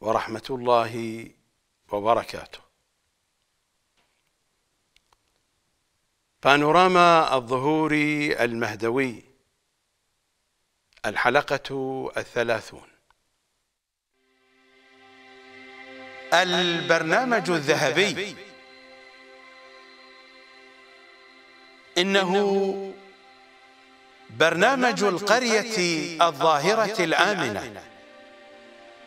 ورحمه الله وبركاته بانوراما الظهور المهدوي الحلقة الثلاثون البرنامج الذهبي إنه برنامج القرية الظاهرة الآمنة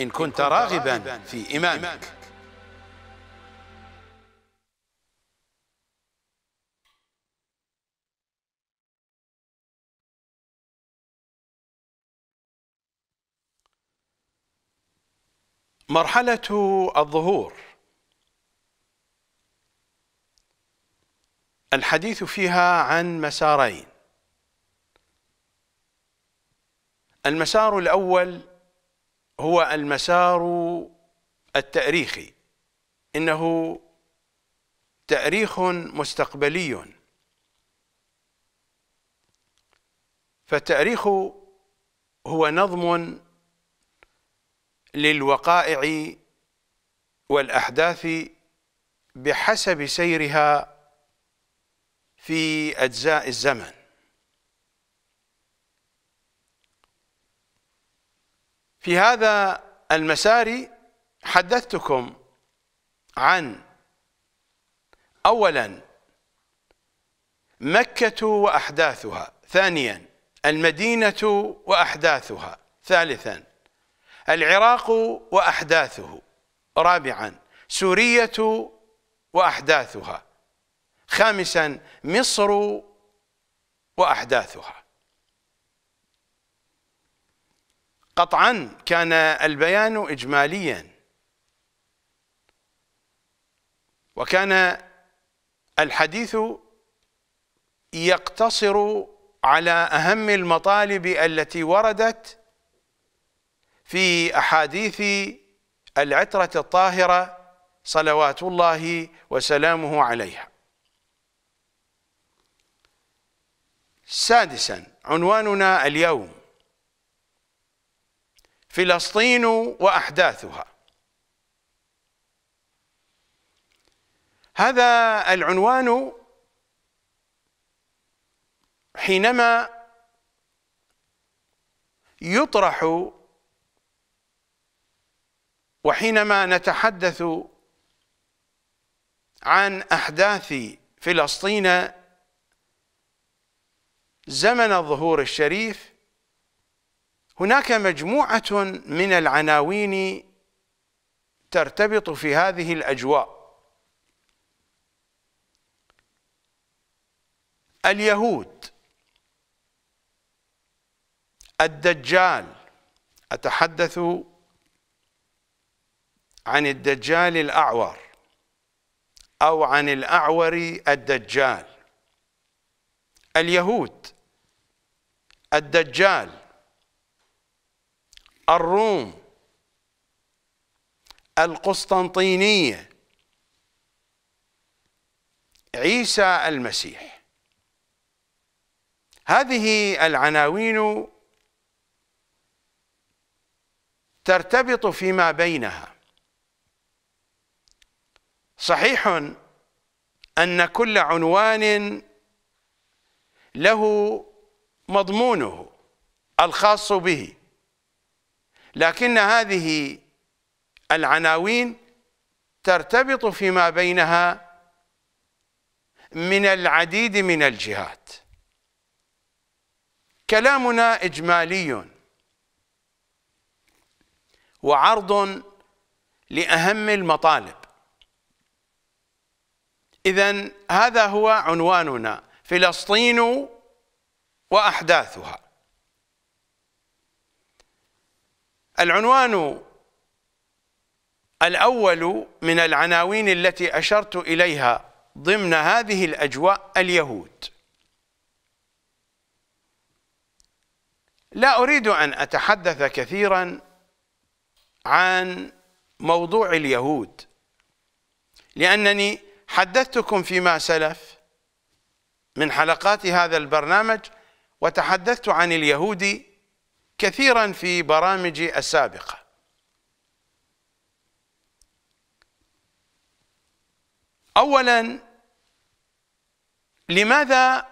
إن كنت راغبا في إمامك مرحلة الظهور الحديث فيها عن مسارين المسار الأول هو المسار التاريخي انه تاريخ مستقبلي فالتاريخ هو نظم للوقائع والاحداث بحسب سيرها في اجزاء الزمن في هذا المسار حدثتكم عن اولا مكة واحداثها ثانيا المدينة واحداثها ثالثا العراق واحداثه رابعا سورية واحداثها خامسا مصر واحداثها قطعا كان البيان إجماليا وكان الحديث يقتصر على أهم المطالب التي وردت في أحاديث العترة الطاهرة صلوات الله وسلامه عليها سادسا عنواننا اليوم فلسطين واحداثها هذا العنوان حينما يطرح وحينما نتحدث عن احداث فلسطين زمن الظهور الشريف هناك مجموعة من العناوين ترتبط في هذه الأجواء اليهود الدجال أتحدث عن الدجال الأعور أو عن الأعور الدجال اليهود الدجال الروم القسطنطينية عيسى المسيح هذه العناوين ترتبط فيما بينها صحيح أن كل عنوان له مضمونه الخاص به لكن هذه العناوين ترتبط فيما بينها من العديد من الجهات كلامنا إجمالي وعرض لأهم المطالب إذا هذا هو عنواننا فلسطين وأحداثها العنوان الأول من العناوين التي أشرت إليها ضمن هذه الأجواء اليهود لا أريد أن أتحدث كثيرا عن موضوع اليهود لأنني حدثتكم فيما سلف من حلقات هذا البرنامج وتحدثت عن اليهود كثيرا في برامجي السابقة أولا لماذا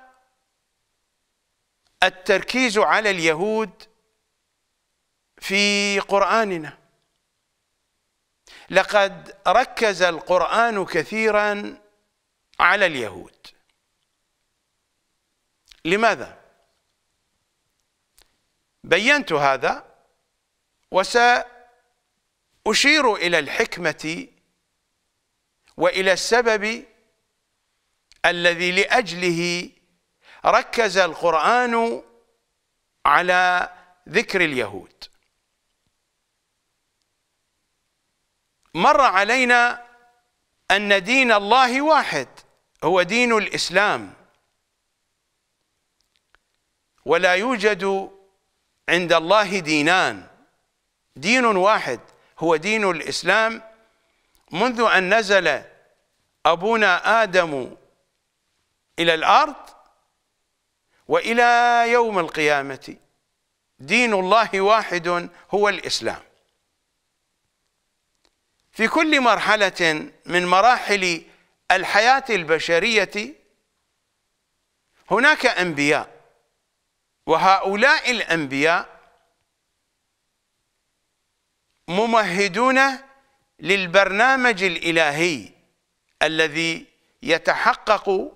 التركيز على اليهود في قرآننا لقد ركز القرآن كثيرا على اليهود لماذا؟ بينت هذا وسأشير إلى الحكمة وإلى السبب الذي لأجله ركز القرآن على ذكر اليهود مر علينا أن دين الله واحد هو دين الإسلام ولا يوجد عند الله دينان دين واحد هو دين الإسلام منذ أن نزل أبونا آدم إلى الأرض وإلى يوم القيامة دين الله واحد هو الإسلام في كل مرحلة من مراحل الحياة البشرية هناك أنبياء وهؤلاء الأنبياء ممهدون للبرنامج الإلهي الذي يتحقق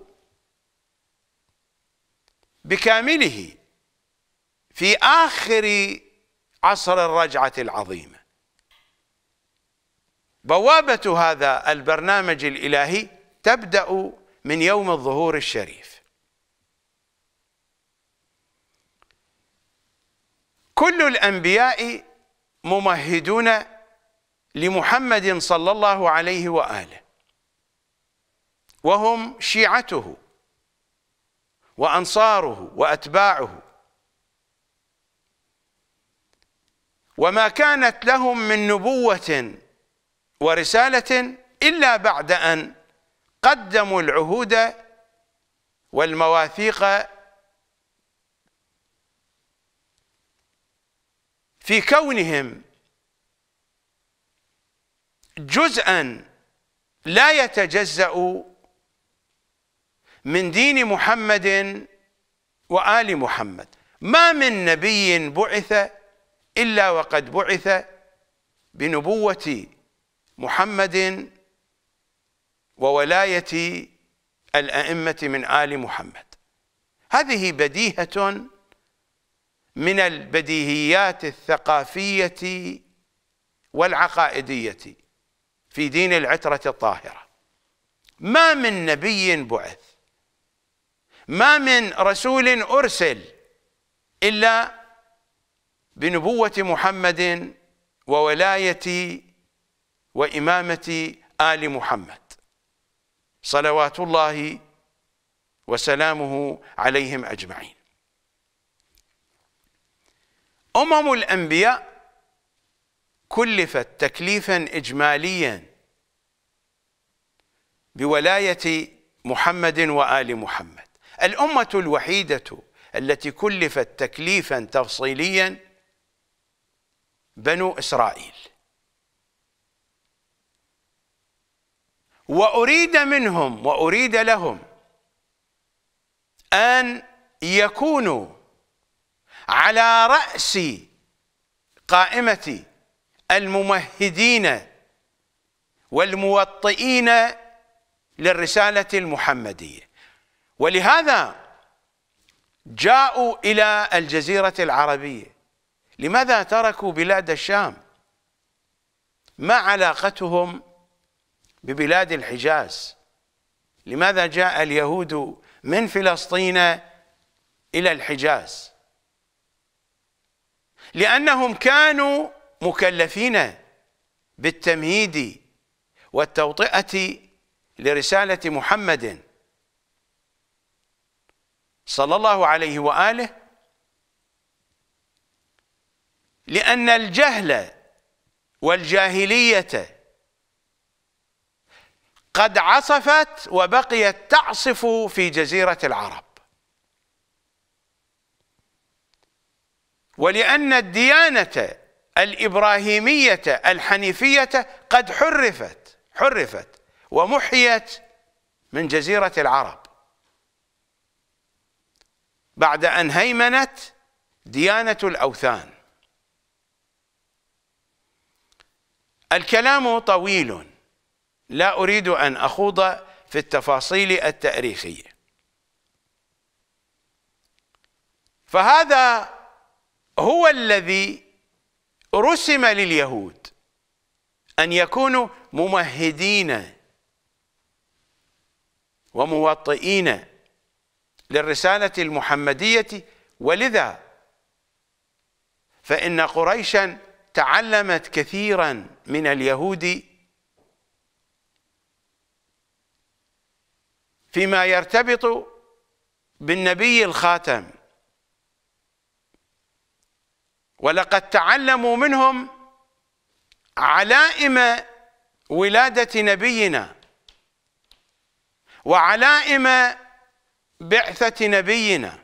بكامله في آخر عصر الرجعة العظيمة بوابة هذا البرنامج الإلهي تبدأ من يوم الظهور الشريف كل الأنبياء ممهدون لمحمد صلى الله عليه وآله وهم شيعته وأنصاره وأتباعه وما كانت لهم من نبوة ورسالة إلا بعد أن قدموا العهود والمواثيق في كونهم جزءا لا يتجزأ من دين محمد وآل محمد ما من نبي بعث إلا وقد بعث بنبوة محمد وولاية الأئمة من آل محمد هذه بديهة من البديهيات الثقافية والعقائدية في دين العترة الطاهرة ما من نبي بعث ما من رسول أرسل إلا بنبوة محمد وولاية وإمامة آل محمد صلوات الله وسلامه عليهم أجمعين أمم الأنبياء كلفت تكليفا إجماليا بولاية محمد وآل محمد الأمة الوحيدة التي كلفت تكليفا تفصيليا بنو إسرائيل وأريد منهم وأريد لهم أن يكونوا على رأس قائمة الممهدين والموطئين للرسالة المحمدية ولهذا جاءوا إلى الجزيرة العربية لماذا تركوا بلاد الشام ما علاقتهم ببلاد الحجاز لماذا جاء اليهود من فلسطين إلى الحجاز لأنهم كانوا مكلفين بالتمهيد والتوطئة لرسالة محمد صلى الله عليه وآله لأن الجهل والجاهلية قد عصفت وبقيت تعصف في جزيرة العرب ولأن الديانة الإبراهيمية الحنيفية قد حرفت حرفت ومحيت من جزيرة العرب بعد أن هيمنت ديانة الأوثان الكلام طويل لا أريد أن أخوض في التفاصيل التاريخية فهذا هو الذي رسم لليهود أن يكونوا ممهدين وموطئين للرسالة المحمدية ولذا فإن قريشا تعلمت كثيرا من اليهود فيما يرتبط بالنبي الخاتم ولقد تعلموا منهم علائم ولادة نبينا وعلائم بعثة نبينا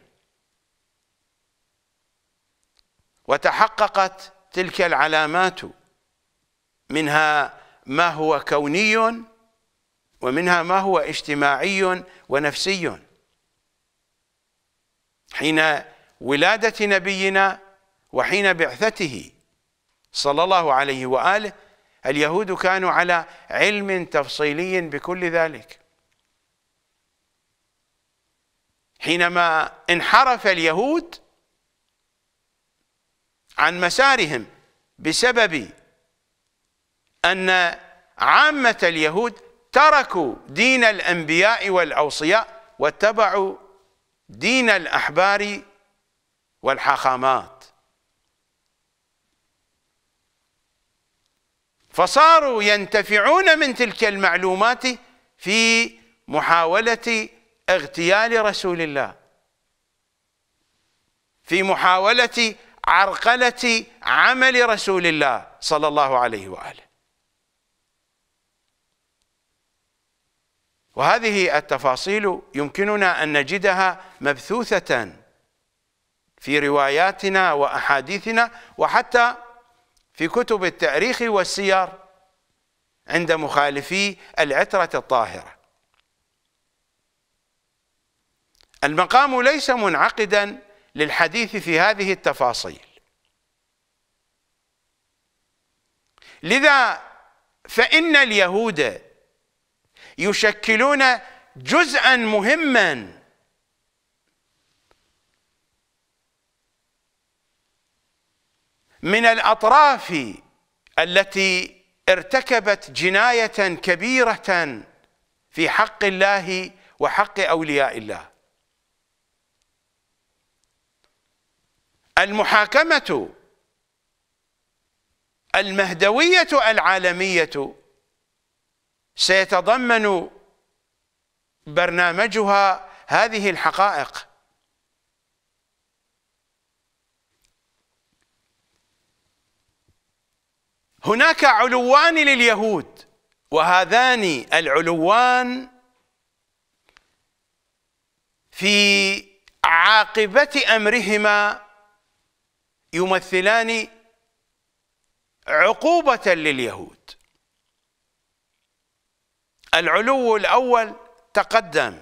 وتحققت تلك العلامات منها ما هو كوني ومنها ما هو اجتماعي ونفسي حين ولادة نبينا وحين بعثته صلى الله عليه وآله اليهود كانوا على علم تفصيلي بكل ذلك حينما انحرف اليهود عن مسارهم بسبب أن عامة اليهود تركوا دين الأنبياء والأوصياء واتبعوا دين الأحبار والحاخامات فصاروا ينتفعون من تلك المعلومات في محاولة اغتيال رسول الله في محاولة عرقلة عمل رسول الله صلى الله عليه وآله وهذه التفاصيل يمكننا أن نجدها مبثوثة في رواياتنا وأحاديثنا وحتى في كتب التاريخ والسير عند مخالفي العترة الطاهرة المقام ليس منعقدا للحديث في هذه التفاصيل لذا فإن اليهود يشكلون جزءا مهما من الأطراف التي ارتكبت جناية كبيرة في حق الله وحق أولياء الله المحاكمة المهدوية العالمية سيتضمن برنامجها هذه الحقائق هناك علوان لليهود وهذان العلوان في عاقبة أمرهما يمثلان عقوبة لليهود العلو الأول تقدم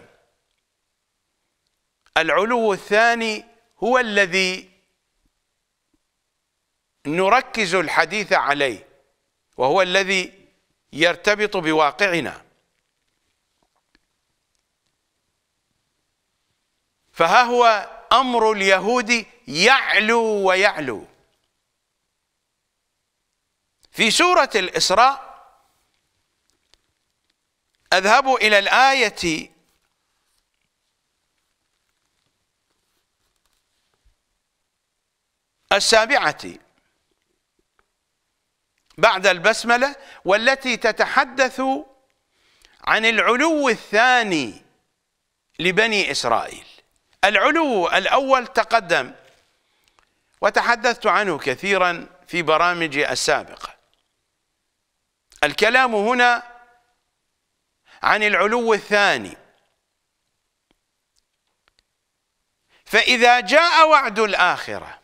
العلو الثاني هو الذي نركز الحديث عليه وهو الذي يرتبط بواقعنا فها هو أمر اليهود يعلو ويعلو في سورة الإسراء أذهب إلى الآية السابعة بعد البسملة والتي تتحدث عن العلو الثاني لبني إسرائيل العلو الأول تقدم وتحدثت عنه كثيرا في برامجي السابقة الكلام هنا عن العلو الثاني فإذا جاء وعد الآخرة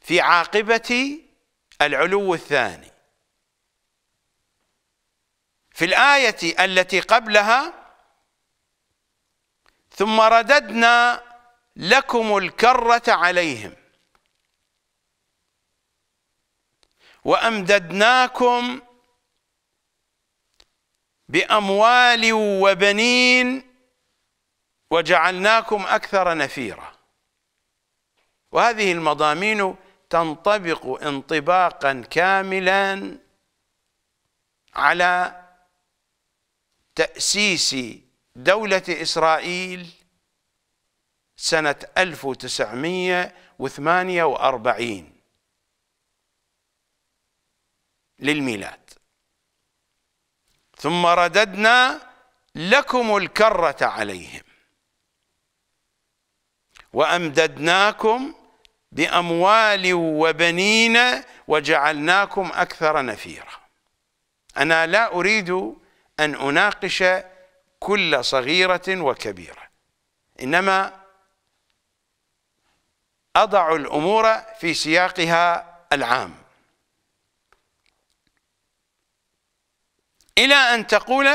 في عاقبة العلو الثاني في الآية التي قبلها ثم رددنا لكم الكرة عليهم وأمددناكم بأموال وبنين وجعلناكم أكثر نفيرا وهذه المضامين تنطبق انطباقا كاملا على تأسيس دولة إسرائيل سنة 1948 للميلاد ثم رددنا لكم الكرة عليهم وأمددناكم بأموال وبنين وجعلناكم أكثر نفيرا أنا لا أريد أن أناقش كل صغيرة وكبيرة إنما أضع الأمور في سياقها العام إلى أن تقول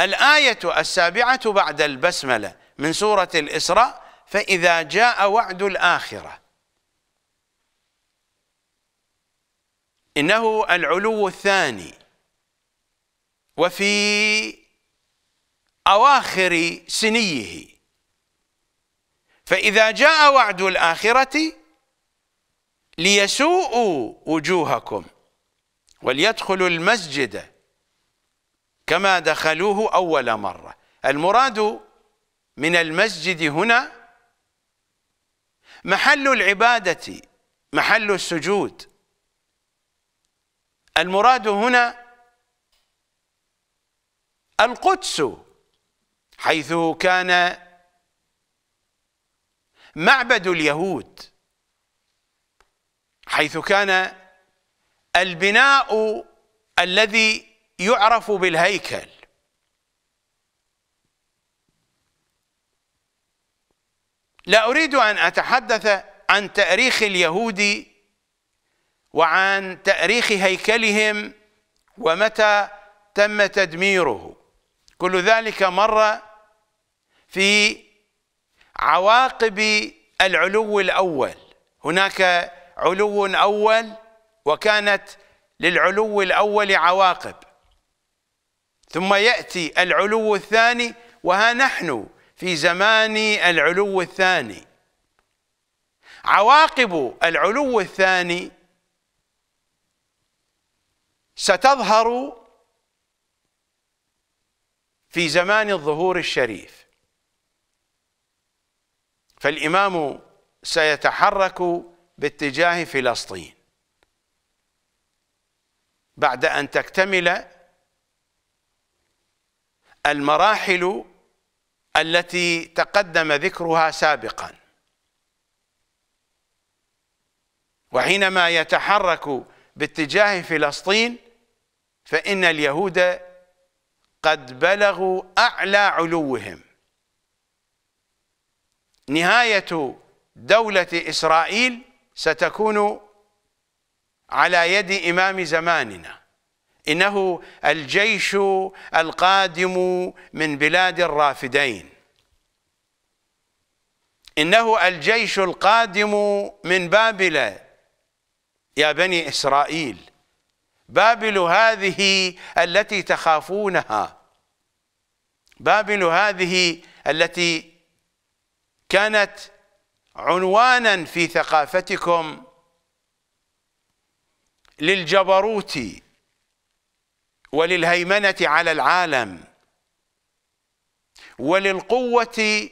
الآية السابعة بعد البسملة من سورة الإسراء فإذا جاء وعد الآخرة إنه العلو الثاني وفي أواخر سنيه فإذا جاء وعد الآخرة ليسوءوا وجوهكم وليدخلوا المسجد كما دخلوه أول مرة المراد من المسجد هنا محل العبادة محل السجود المراد هنا القدس حيث كان معبد اليهود حيث كان البناء الذي يعرف بالهيكل لا أريد أن أتحدث عن تاريخ اليهود وعن تاريخ هيكلهم ومتى تم تدميره كل ذلك مر في عواقب العلو الاول هناك علو اول وكانت للعلو الاول عواقب ثم ياتي العلو الثاني وها نحن في زمان العلو الثاني عواقب العلو الثاني ستظهر في زمان الظهور الشريف فالإمام سيتحرك باتجاه فلسطين بعد أن تكتمل المراحل التي تقدم ذكرها سابقا وحينما يتحرك باتجاه فلسطين فإن اليهود قد بلغوا أعلى علوهم نهاية دولة إسرائيل ستكون على يد إمام زماننا إنه الجيش القادم من بلاد الرافدين إنه الجيش القادم من بابل يا بني إسرائيل بابل هذه التي تخافونها بابل هذه التي كانت عنوانا في ثقافتكم للجبروت وللهيمنة على العالم وللقوة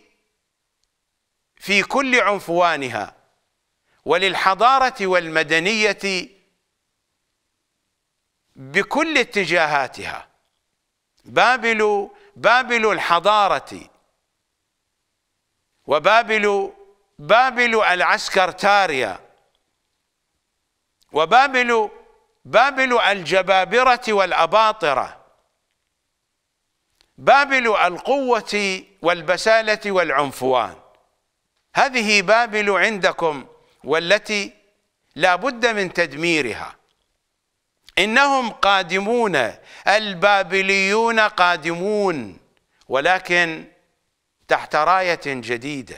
في كل عنفوانها وللحضارة والمدنية بكل اتجاهاتها بابل بابل الحضارة وبابل بابل العسكرتاريا وبابل بابل الجبابرة والأباطرة بابل القوة والبسالة والعنفوان هذه بابل عندكم والتي لا بد من تدميرها إنهم قادمون البابليون قادمون ولكن تحت راية جديدة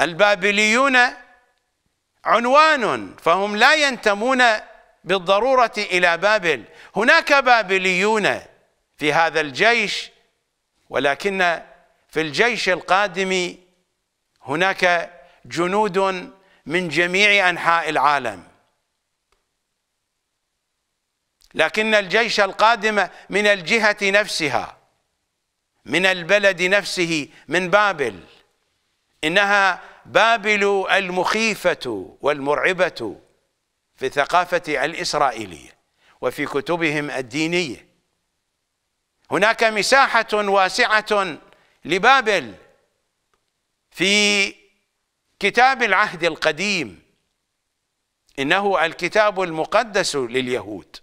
البابليون عنوان فهم لا ينتمون بالضرورة إلى بابل هناك بابليون في هذا الجيش ولكن في الجيش القادم هناك جنود من جميع أنحاء العالم لكن الجيش القادم من الجهة نفسها من البلد نفسه من بابل إنها بابل المخيفة والمرعبة في الثقافة الإسرائيلية وفي كتبهم الدينية هناك مساحة واسعة لبابل في كتاب العهد القديم إنه الكتاب المقدس لليهود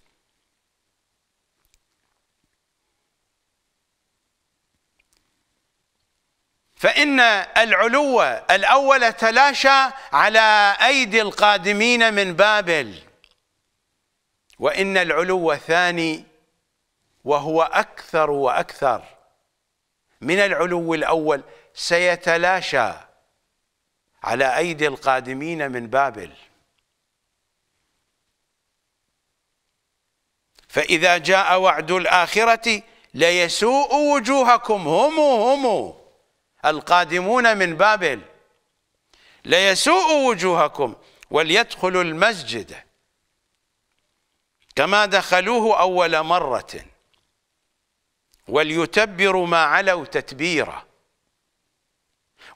فإن العلو الأول تلاشى على أيدي القادمين من بابل وإن العلو الثاني وهو أكثر وأكثر من العلو الأول سيتلاشى على أيدي القادمين من بابل فإذا جاء وعد الآخرة ليسوء وجوهكم هم هم القادمون من بابل ليسوء وجوهكم وليدخلوا المسجد كما دخلوه أول مرة وليتبروا ما علوا تتبيرا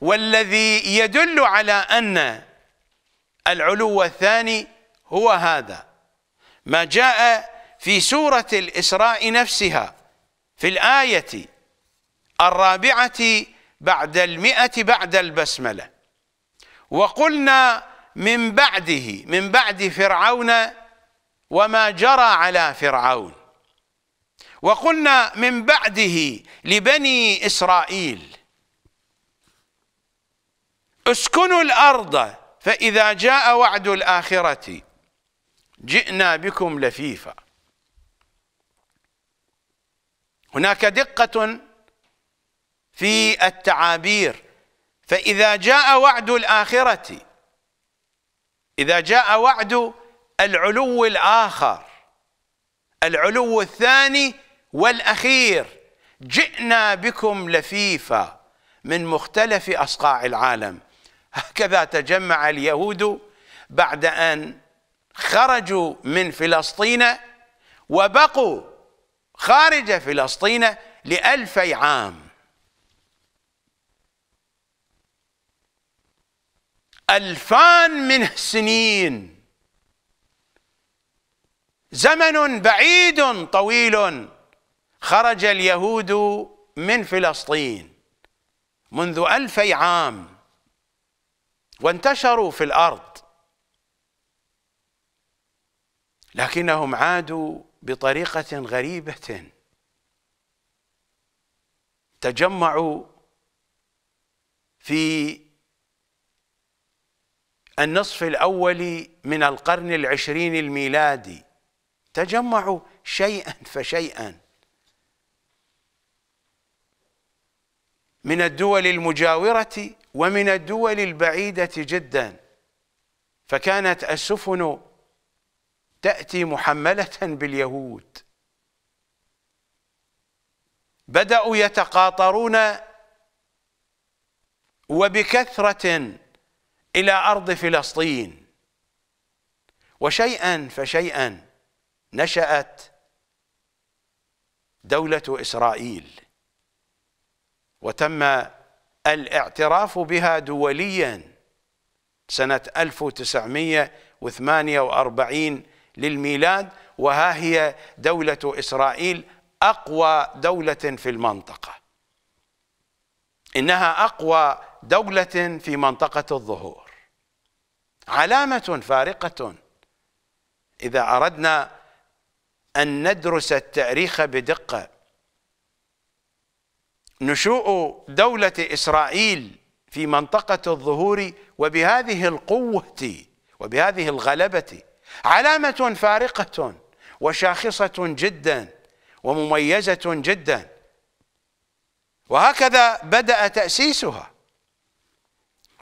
والذي يدل على أن العلو الثاني هو هذا ما جاء في سورة الإسراء نفسها في الآية الرابعة بعد المئة بعد البسملة وقلنا من بعده من بعد فرعون وما جرى على فرعون وقلنا من بعده لبني إسرائيل اسكنوا الأرض فإذا جاء وعد الآخرة جئنا بكم لفيفا هناك دقة في التعابير فإذا جاء وعد الآخرة إذا جاء وعد العلو الآخر العلو الثاني والأخير جئنا بكم لفيفا من مختلف أصقاع العالم هكذا تجمع اليهود بعد أن خرجوا من فلسطين وبقوا خارج فلسطين لألفي عام ألفان من سنين زمن بعيد طويل خرج اليهود من فلسطين منذ ألفي عام وانتشروا في الأرض لكنهم عادوا بطريقة غريبة تجمعوا في النصف الأول من القرن العشرين الميلادي تجمعوا شيئا فشيئا من الدول المجاورة ومن الدول البعيدة جدا فكانت السفن تأتي محملة باليهود بدأوا يتقاطرون وبكثرة إلى أرض فلسطين وشيئا فشيئا نشأت دولة إسرائيل وتم الاعتراف بها دوليا سنة 1948 للميلاد وها هي دولة إسرائيل أقوى دولة في المنطقة إنها أقوى دولة في منطقة الظهور علامة فارقة إذا أردنا أن ندرس التاريخ بدقة نشوء دولة إسرائيل في منطقة الظهور وبهذه القوة وبهذه الغلبة علامة فارقة وشاخصة جدا ومميزة جدا وهكذا بدأ تأسيسها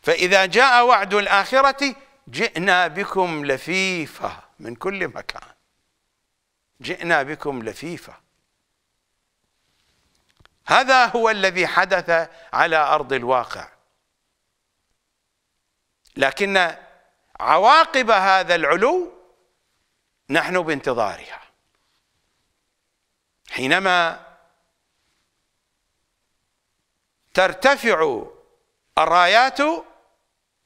فإذا جاء وعد الآخرة جئنا بكم لفيفة من كل مكان جئنا بكم لفيفة هذا هو الذي حدث على أرض الواقع لكن عواقب هذا العلو نحن بانتظارها حينما ترتفع الرايات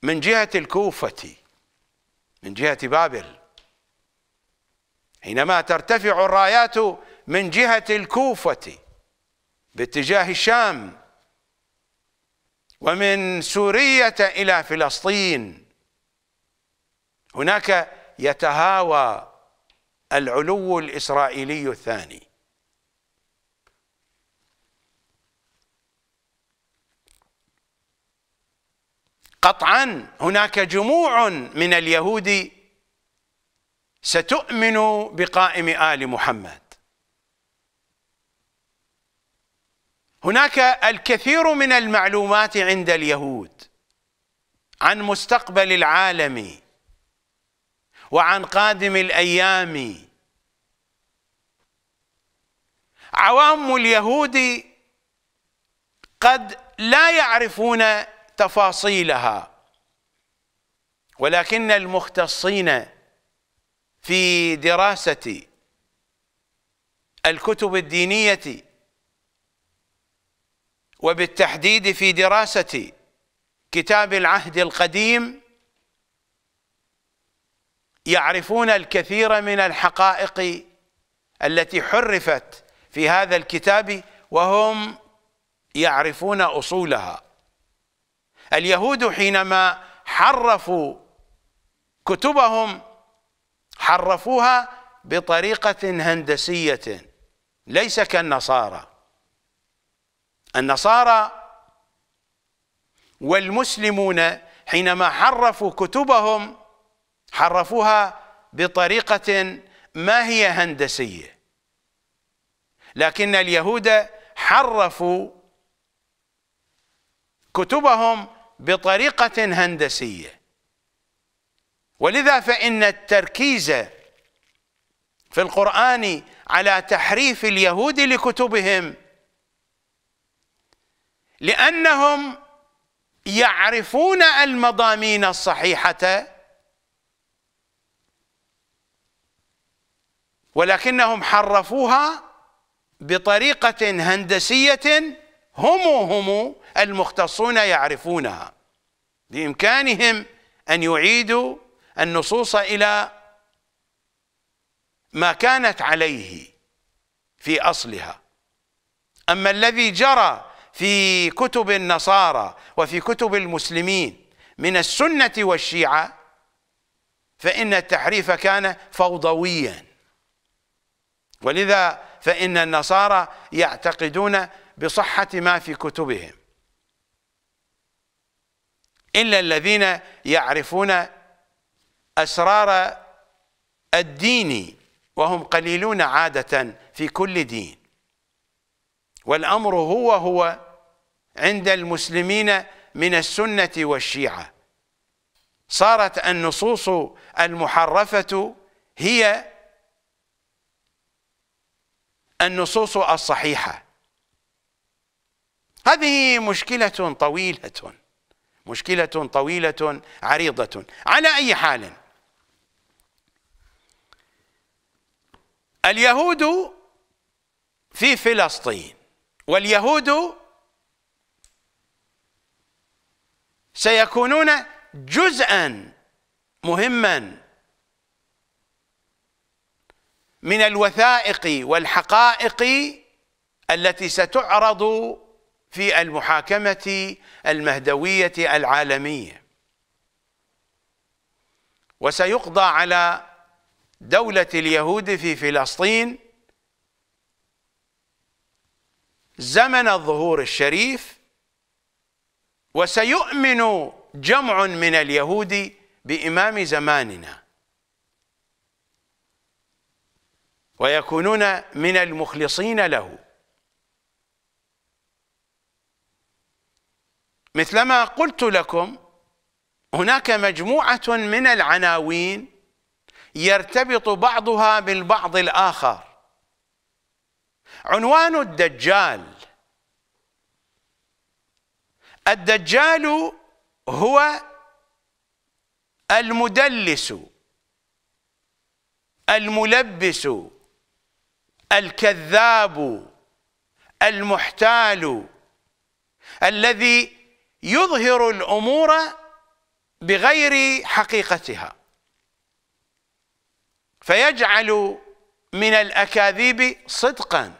من جهة الكوفة من جهة بابل حينما ترتفع الرايات من جهة الكوفة باتجاه الشام ومن سورية إلى فلسطين هناك يتهاوى العلو الإسرائيلي الثاني قطعا هناك جموع من اليهود ستؤمن بقائم آل محمد هناك الكثير من المعلومات عند اليهود عن مستقبل العالم وعن قادم الأيام عوام اليهود قد لا يعرفون تفاصيلها ولكن المختصين في دراسة الكتب الدينية وبالتحديد في دراسة كتاب العهد القديم يعرفون الكثير من الحقائق التي حرفت في هذا الكتاب وهم يعرفون أصولها اليهود حينما حرفوا كتبهم حرفوها بطريقة هندسية ليس كالنصارى النصارى والمسلمون حينما حرفوا كتبهم حرفوها بطريقة ما هي هندسية لكن اليهود حرفوا كتبهم بطريقة هندسية ولذا فإن التركيز في القرآن على تحريف اليهود لكتبهم لأنهم يعرفون المضامين الصحيحة ولكنهم حرفوها بطريقة هندسية هم هم المختصون يعرفونها بإمكانهم أن يعيدوا النصوص إلى ما كانت عليه في أصلها أما الذي جرى في كتب النصارى وفي كتب المسلمين من السنة والشيعة فإن التحريف كان فوضويا ولذا فإن النصارى يعتقدون بصحة ما في كتبهم إلا الذين يعرفون أسرار الدين وهم قليلون عادة في كل دين والأمر هو هو عند المسلمين من السنة والشيعة صارت النصوص المحرفة هي النصوص الصحيحة هذه مشكلة طويلة مشكلة طويلة عريضة على أي حال اليهود في فلسطين واليهود سيكونون جزءا مهما من الوثائق والحقائق التي ستعرض في المحاكمة المهدوية العالمية وسيقضى على دولة اليهود في فلسطين زمن الظهور الشريف وسيؤمن جمع من اليهود بإمام زماننا ويكونون من المخلصين له مثلما قلت لكم هناك مجموعة من العناوين يرتبط بعضها بالبعض الآخر عنوان الدجال الدجال هو المدلس الملبس الكذاب المحتال الذي يظهر الامور بغير حقيقتها فيجعل من الاكاذيب صدقا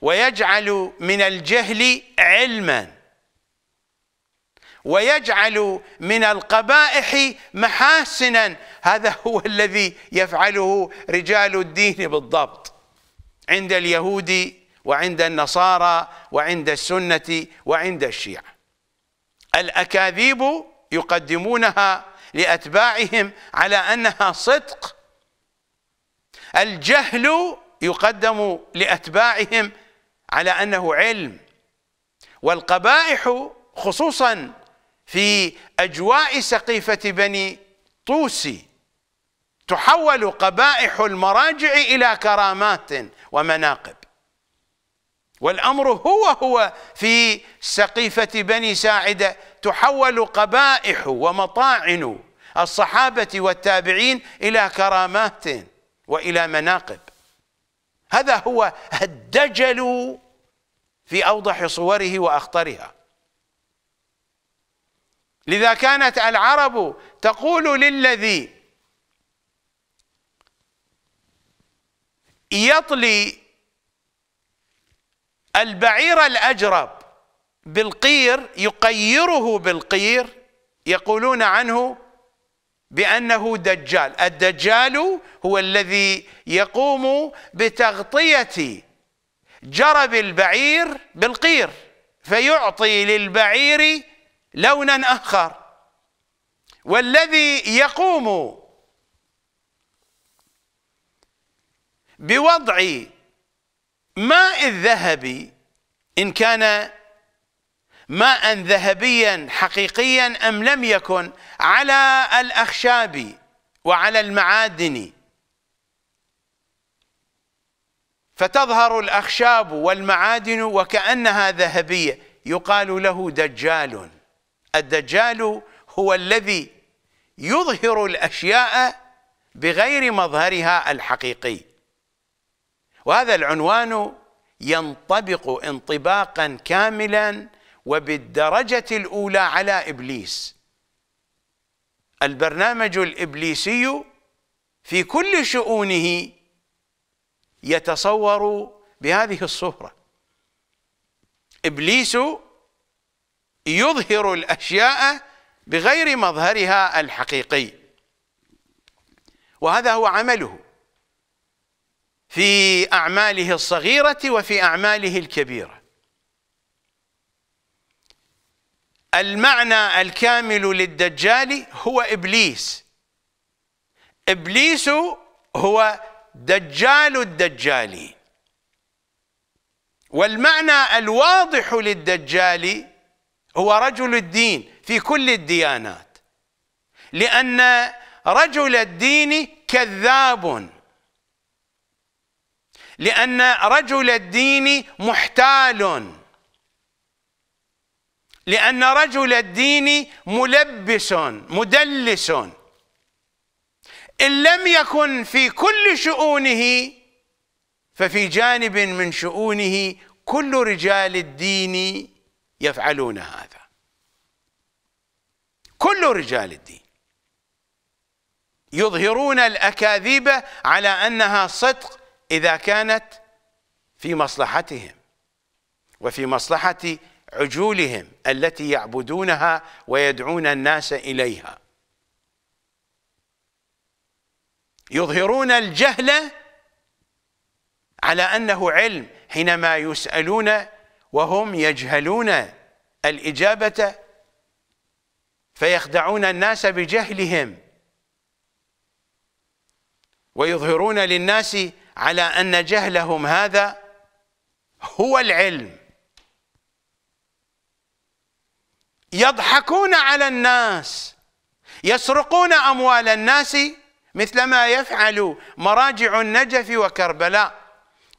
ويجعل من الجهل علما ويجعل من القبائح محاسنا هذا هو الذي يفعله رجال الدين بالضبط عند اليهود وعند النصارى وعند السنة وعند الشيعة الأكاذيب يقدمونها لأتباعهم على أنها صدق الجهل يقدم لأتباعهم على أنه علم والقبائح خصوصا في أجواء سقيفة بني طوسي تحول قبائح المراجع إلى كرامات ومناقب والأمر هو هو في سقيفة بني ساعدة تحول قبائح ومطاعن الصحابة والتابعين إلى كرامات وإلى مناقب هذا هو الدجل في أوضح صوره وأخطرها لذا كانت العرب تقول للذي يطلي البعير الأجرب بالقير يقيره بالقير يقولون عنه بأنه دجال الدجال هو الذي يقوم بتغطية جرب البعير بالقير فيعطي للبعير لونا آخر والذي يقوم بوضع ماء الذهبي إن كان ماء ذهبيا حقيقيا أم لم يكن على الأخشاب وعلى المعادن فتظهر الأخشاب والمعادن وكأنها ذهبية يقال له دجال الدجال هو الذي يظهر الأشياء بغير مظهرها الحقيقي وهذا العنوان ينطبق انطباقا كاملا وبالدرجه الاولى على ابليس البرنامج الابليسي في كل شؤونه يتصور بهذه الصوره ابليس يظهر الاشياء بغير مظهرها الحقيقي وهذا هو عمله في أعماله الصغيرة وفي أعماله الكبيرة المعنى الكامل للدجال هو إبليس إبليس هو دجال الدجال والمعنى الواضح للدجال هو رجل الدين في كل الديانات لأن رجل الدين كذاب لأن رجل الدين محتال لأن رجل الدين ملبس مدلس إن لم يكن في كل شؤونه ففي جانب من شؤونه كل رجال الدين يفعلون هذا كل رجال الدين يظهرون الأكاذيب على أنها صدق إذا كانت في مصلحتهم وفي مصلحة عجولهم التي يعبدونها ويدعون الناس إليها يظهرون الجهل على أنه علم حينما يسألون وهم يجهلون الإجابة فيخدعون الناس بجهلهم ويظهرون للناس على أن جهلهم هذا هو العلم يضحكون على الناس يسرقون أموال الناس مثلما يفعل مراجع النجف وكربلاء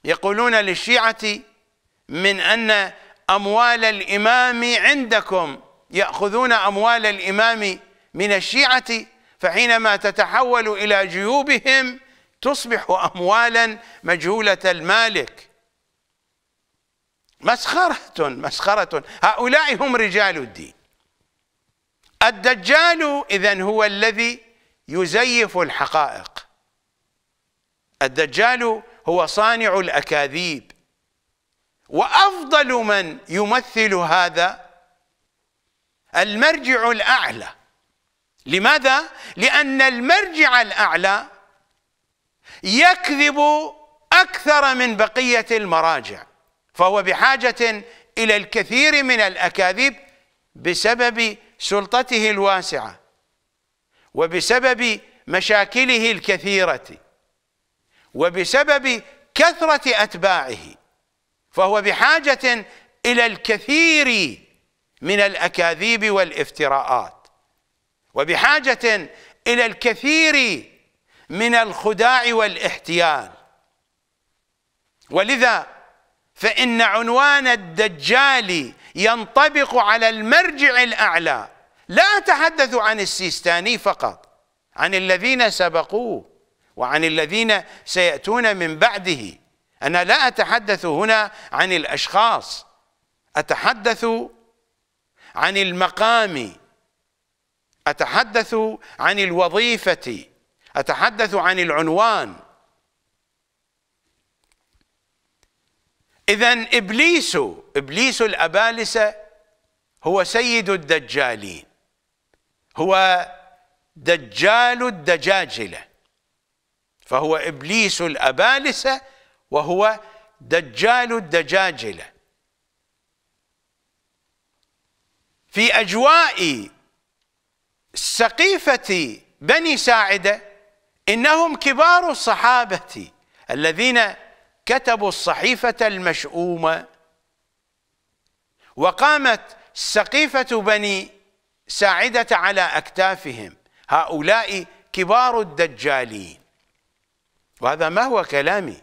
يقولون للشيعة من أن أموال الإمام عندكم يأخذون أموال الإمام من الشيعة فحينما تتحول إلى جيوبهم تصبح أموالا مجهولة المالك مسخرة مسخرة هؤلاء هم رجال الدين الدجال إذا هو الذي يزيف الحقائق الدجال هو صانع الأكاذيب وأفضل من يمثل هذا المرجع الأعلى لماذا؟ لأن المرجع الأعلى يكذب أكثر من بقية المراجع فهو بحاجة إلى الكثير من الأكاذيب بسبب سلطته الواسعة وبسبب مشاكله الكثيرة وبسبب كثرة أتباعه فهو بحاجة إلى الكثير من الأكاذيب والافتراءات وبحاجة إلى الكثير من الخداع والاحتيال ولذا فإن عنوان الدجال ينطبق على المرجع الأعلى لا أتحدث عن السيستاني فقط عن الذين سبقوه وعن الذين سيأتون من بعده أنا لا أتحدث هنا عن الأشخاص أتحدث عن المقام أتحدث عن الوظيفة أتحدث عن العنوان إذا إبليس إبليس الأبالسة هو سيد الدجالين هو دجال الدجاجلة فهو إبليس الأبالسة وهو دجال الدجاجلة في أجواء سقيفة بني ساعدة إنهم كبار الصحابة الذين كتبوا الصحيفة المشؤومة وقامت سقيفة بني ساعدة على أكتافهم هؤلاء كبار الدجالين وهذا ما هو كلامي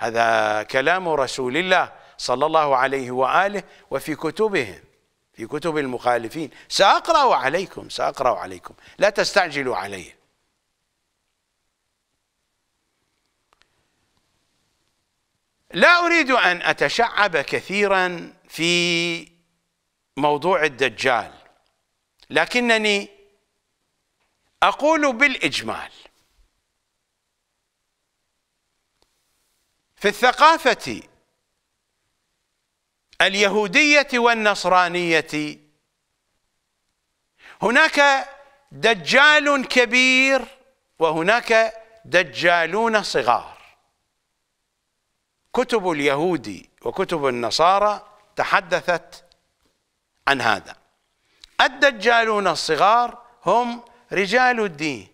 هذا كلام رسول الله صلى الله عليه وآله وفي كتبهم في كتب المخالفين سأقرأ عليكم سأقرأ عليكم لا تستعجلوا عليه لا اريد ان اتشعب كثيرا في موضوع الدجال لكنني اقول بالاجمال في الثقافه اليهوديه والنصرانيه هناك دجال كبير وهناك دجالون صغار كتب اليهود وكتب النصارى تحدثت عن هذا الدجالون الصغار هم رجال الدين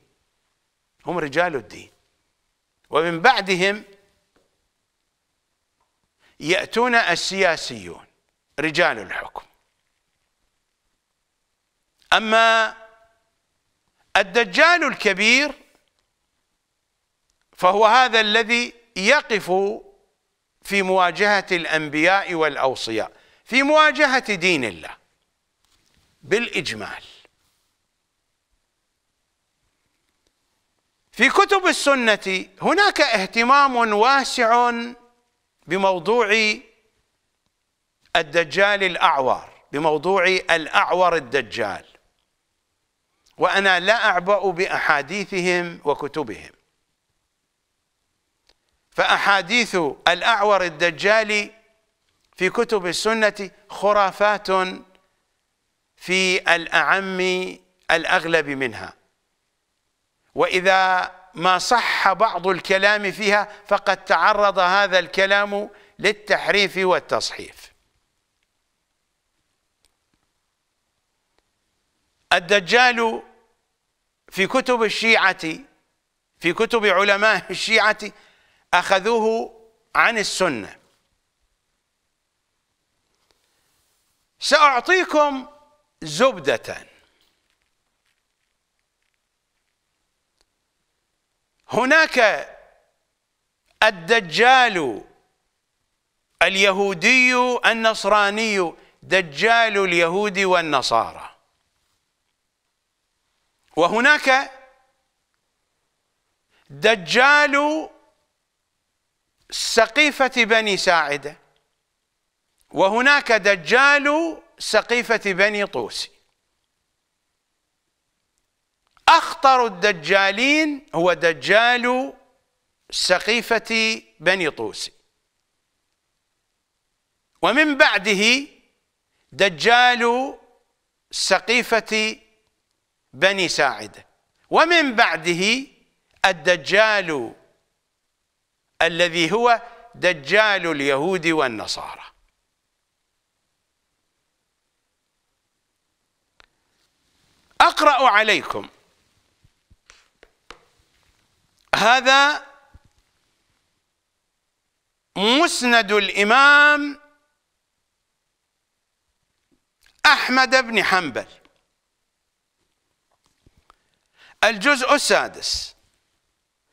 هم رجال الدين ومن بعدهم يأتون السياسيون رجال الحكم أما الدجال الكبير فهو هذا الذي يقف في مواجهة الأنبياء والأوصياء في مواجهة دين الله بالإجمال في كتب السنة هناك اهتمام واسع بموضوع الدجال الأعور بموضوع الأعور الدجال وأنا لا أعبأ بأحاديثهم وكتبهم فأحاديث الأعور الدجالي في كتب السنة خرافات في الأعم الأغلب منها وإذا ما صح بعض الكلام فيها فقد تعرض هذا الكلام للتحريف والتصحيف الدجال في كتب الشيعة في كتب علماء الشيعة أخذوه عن السنة سأعطيكم زبدة هناك الدجال اليهودي النصراني دجال اليهود والنصارى وهناك دجال سقيفة بني ساعدة وهناك دجال سقيفة بني طوسي أخطر الدجالين هو دجال سقيفة بني طوسي ومن بعده دجال سقيفة بني ساعدة ومن بعده الدجال الذي هو دجال اليهود والنصارى أقرأ عليكم هذا مسند الإمام أحمد بن حنبل الجزء السادس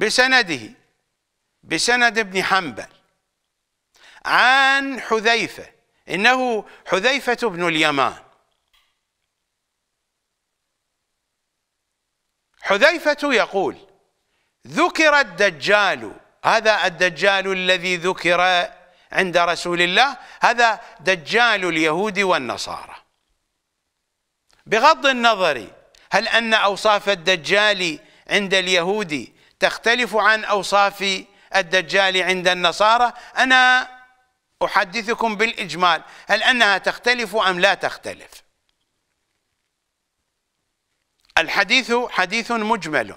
بسنده بسند ابن حنبل عن حذيفة إنه حذيفة بن اليمان حذيفة يقول ذكر الدجال هذا الدجال الذي ذكر عند رسول الله هذا دجال اليهود والنصارى بغض النظر هل أن أوصاف الدجال عند اليهود تختلف عن أوصاف الدجال عند النصارى أنا أحدثكم بالإجمال هل أنها تختلف أم لا تختلف الحديث حديث مجمل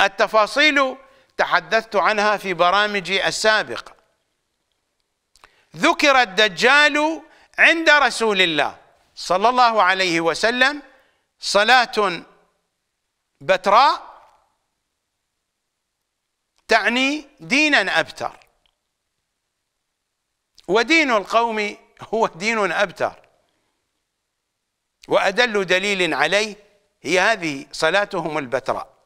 التفاصيل تحدثت عنها في برامجي السابقة ذكر الدجال عند رسول الله صلى الله عليه وسلم صلاة بتراء تعني دينا أبتر ودين القوم هو دين أبتر وأدل دليل عليه هي هذه صلاتهم البتراء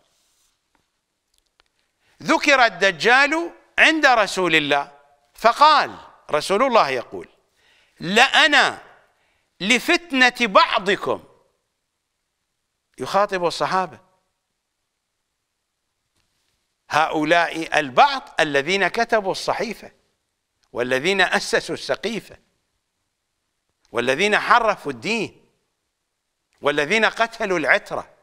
ذكر الدجال عند رسول الله فقال رسول الله يقول لأنا لفتنة بعضكم يخاطب الصحابة هؤلاء البعض الذين كتبوا الصحيفة والذين أسسوا السقيفة والذين حرفوا الدين والذين قتلوا العترة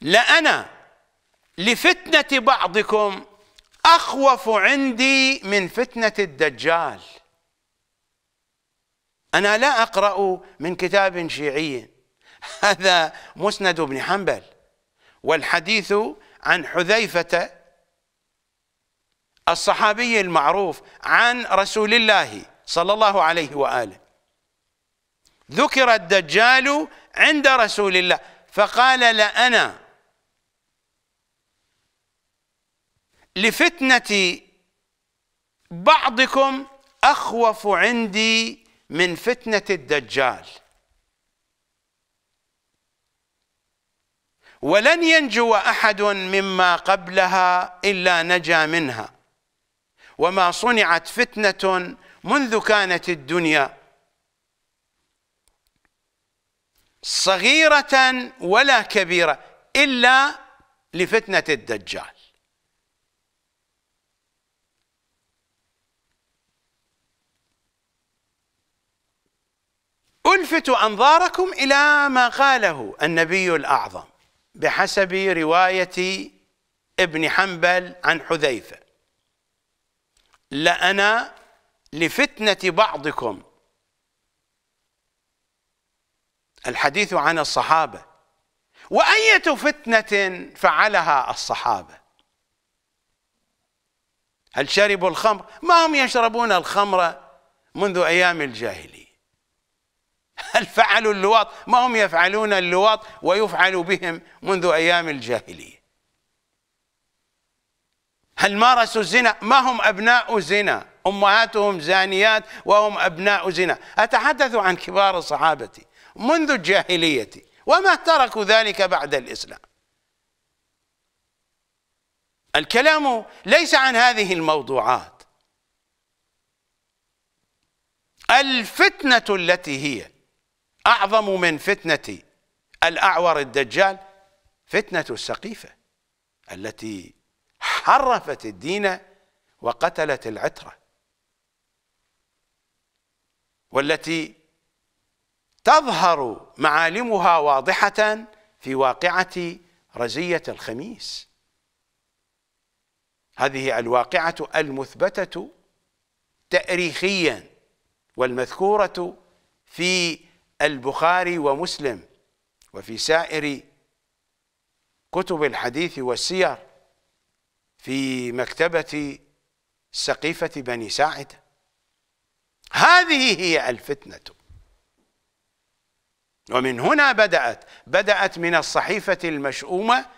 لأنا لفتنة بعضكم أخوف عندي من فتنة الدجال أنا لا أقرأ من كتاب شيعي هذا مسند بن حنبل والحديث عن حذيفة الصحابي المعروف عن رسول الله صلى الله عليه وآله ذكر الدجال عند رسول الله فقال لأنا لفتنة بعضكم أخوف عندي من فتنة الدجال ولن ينجو احد مما قبلها الا نجا منها وما صنعت فتنه منذ كانت الدنيا صغيره ولا كبيره الا لفتنه الدجال الفتوا انظاركم الى ما قاله النبي الاعظم بحسب رواية ابن حنبل عن حذيفة لأنا لفتنة بعضكم الحديث عن الصحابة وأية فتنة فعلها الصحابة هل شربوا الخمر ما هم يشربون الخمر منذ أيام الجاهلية هل فعلوا اللواط ما هم يفعلون اللواط ويفعل بهم منذ أيام الجاهلية هل مارسوا الزنا ما هم أبناء زنا أمهاتهم زانيات وهم أبناء زنا أتحدث عن كبار الصحابة منذ الجاهلية وما تركوا ذلك بعد الإسلام الكلام ليس عن هذه الموضوعات الفتنة التي هي أعظم من فتنة الأعور الدجال فتنة السقيفة التي حرفت الدين وقتلت العترة والتي تظهر معالمها واضحة في واقعة رزية الخميس هذه الواقعة المثبتة تاريخيا والمذكورة في البخاري ومسلم وفي سائر كتب الحديث والسير في مكتبة سقيفة بني ساعد هذه هي الفتنة ومن هنا بدأت بدأت من الصحيفة المشؤومة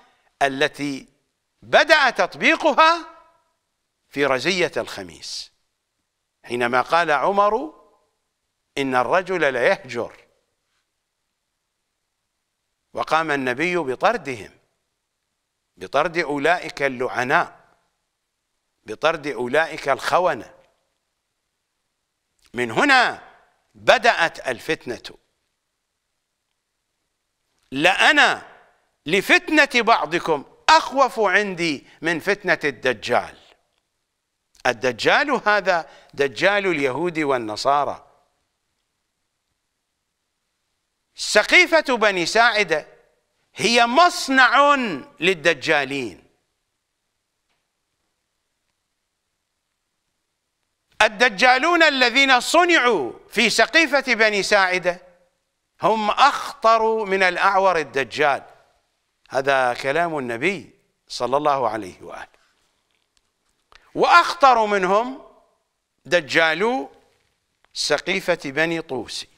التي بدأ تطبيقها في رزية الخميس حينما قال عمر إن الرجل ليهجر وقام النبي بطردهم بطرد أولئك اللعناء بطرد أولئك الخونة من هنا بدأت الفتنة لأنا لفتنة بعضكم أخوف عندي من فتنة الدجال الدجال هذا دجال اليهود والنصارى سقيفة بني ساعدة هي مصنع للدجالين الدجالون الذين صنعوا في سقيفة بني ساعدة هم أخطر من الأعور الدجال هذا كلام النبي صلى الله عليه وآله وأخطر منهم دجالو سقيفة بني طوسي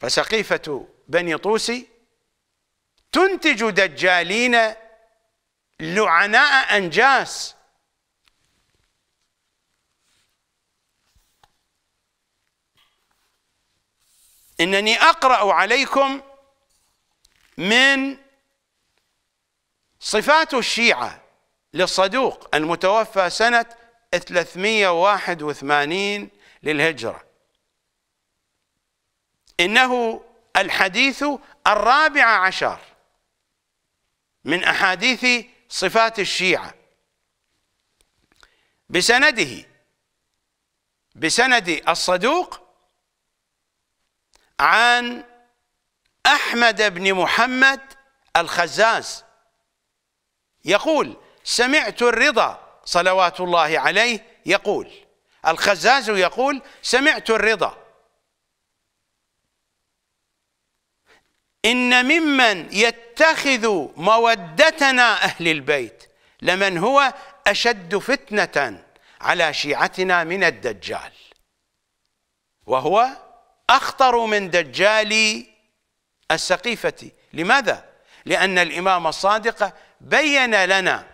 فسقيفة بني طوسي تنتج دجالين لعناء أنجاس إنني أقرأ عليكم من صفات الشيعة للصدوق المتوفى سنة 381 للهجرة إنه الحديث الرابع عشر من أحاديث صفات الشيعة بسنده بسند الصدوق عن أحمد بن محمد الخزاز يقول سمعت الرضا صلوات الله عليه يقول الخزاز يقول سمعت الرضا إن ممن يتخذ مودتنا أهل البيت لمن هو أشد فتنة على شيعتنا من الدجال وهو أخطر من دجال السقيفة لماذا؟ لأن الإمام الصادق بين لنا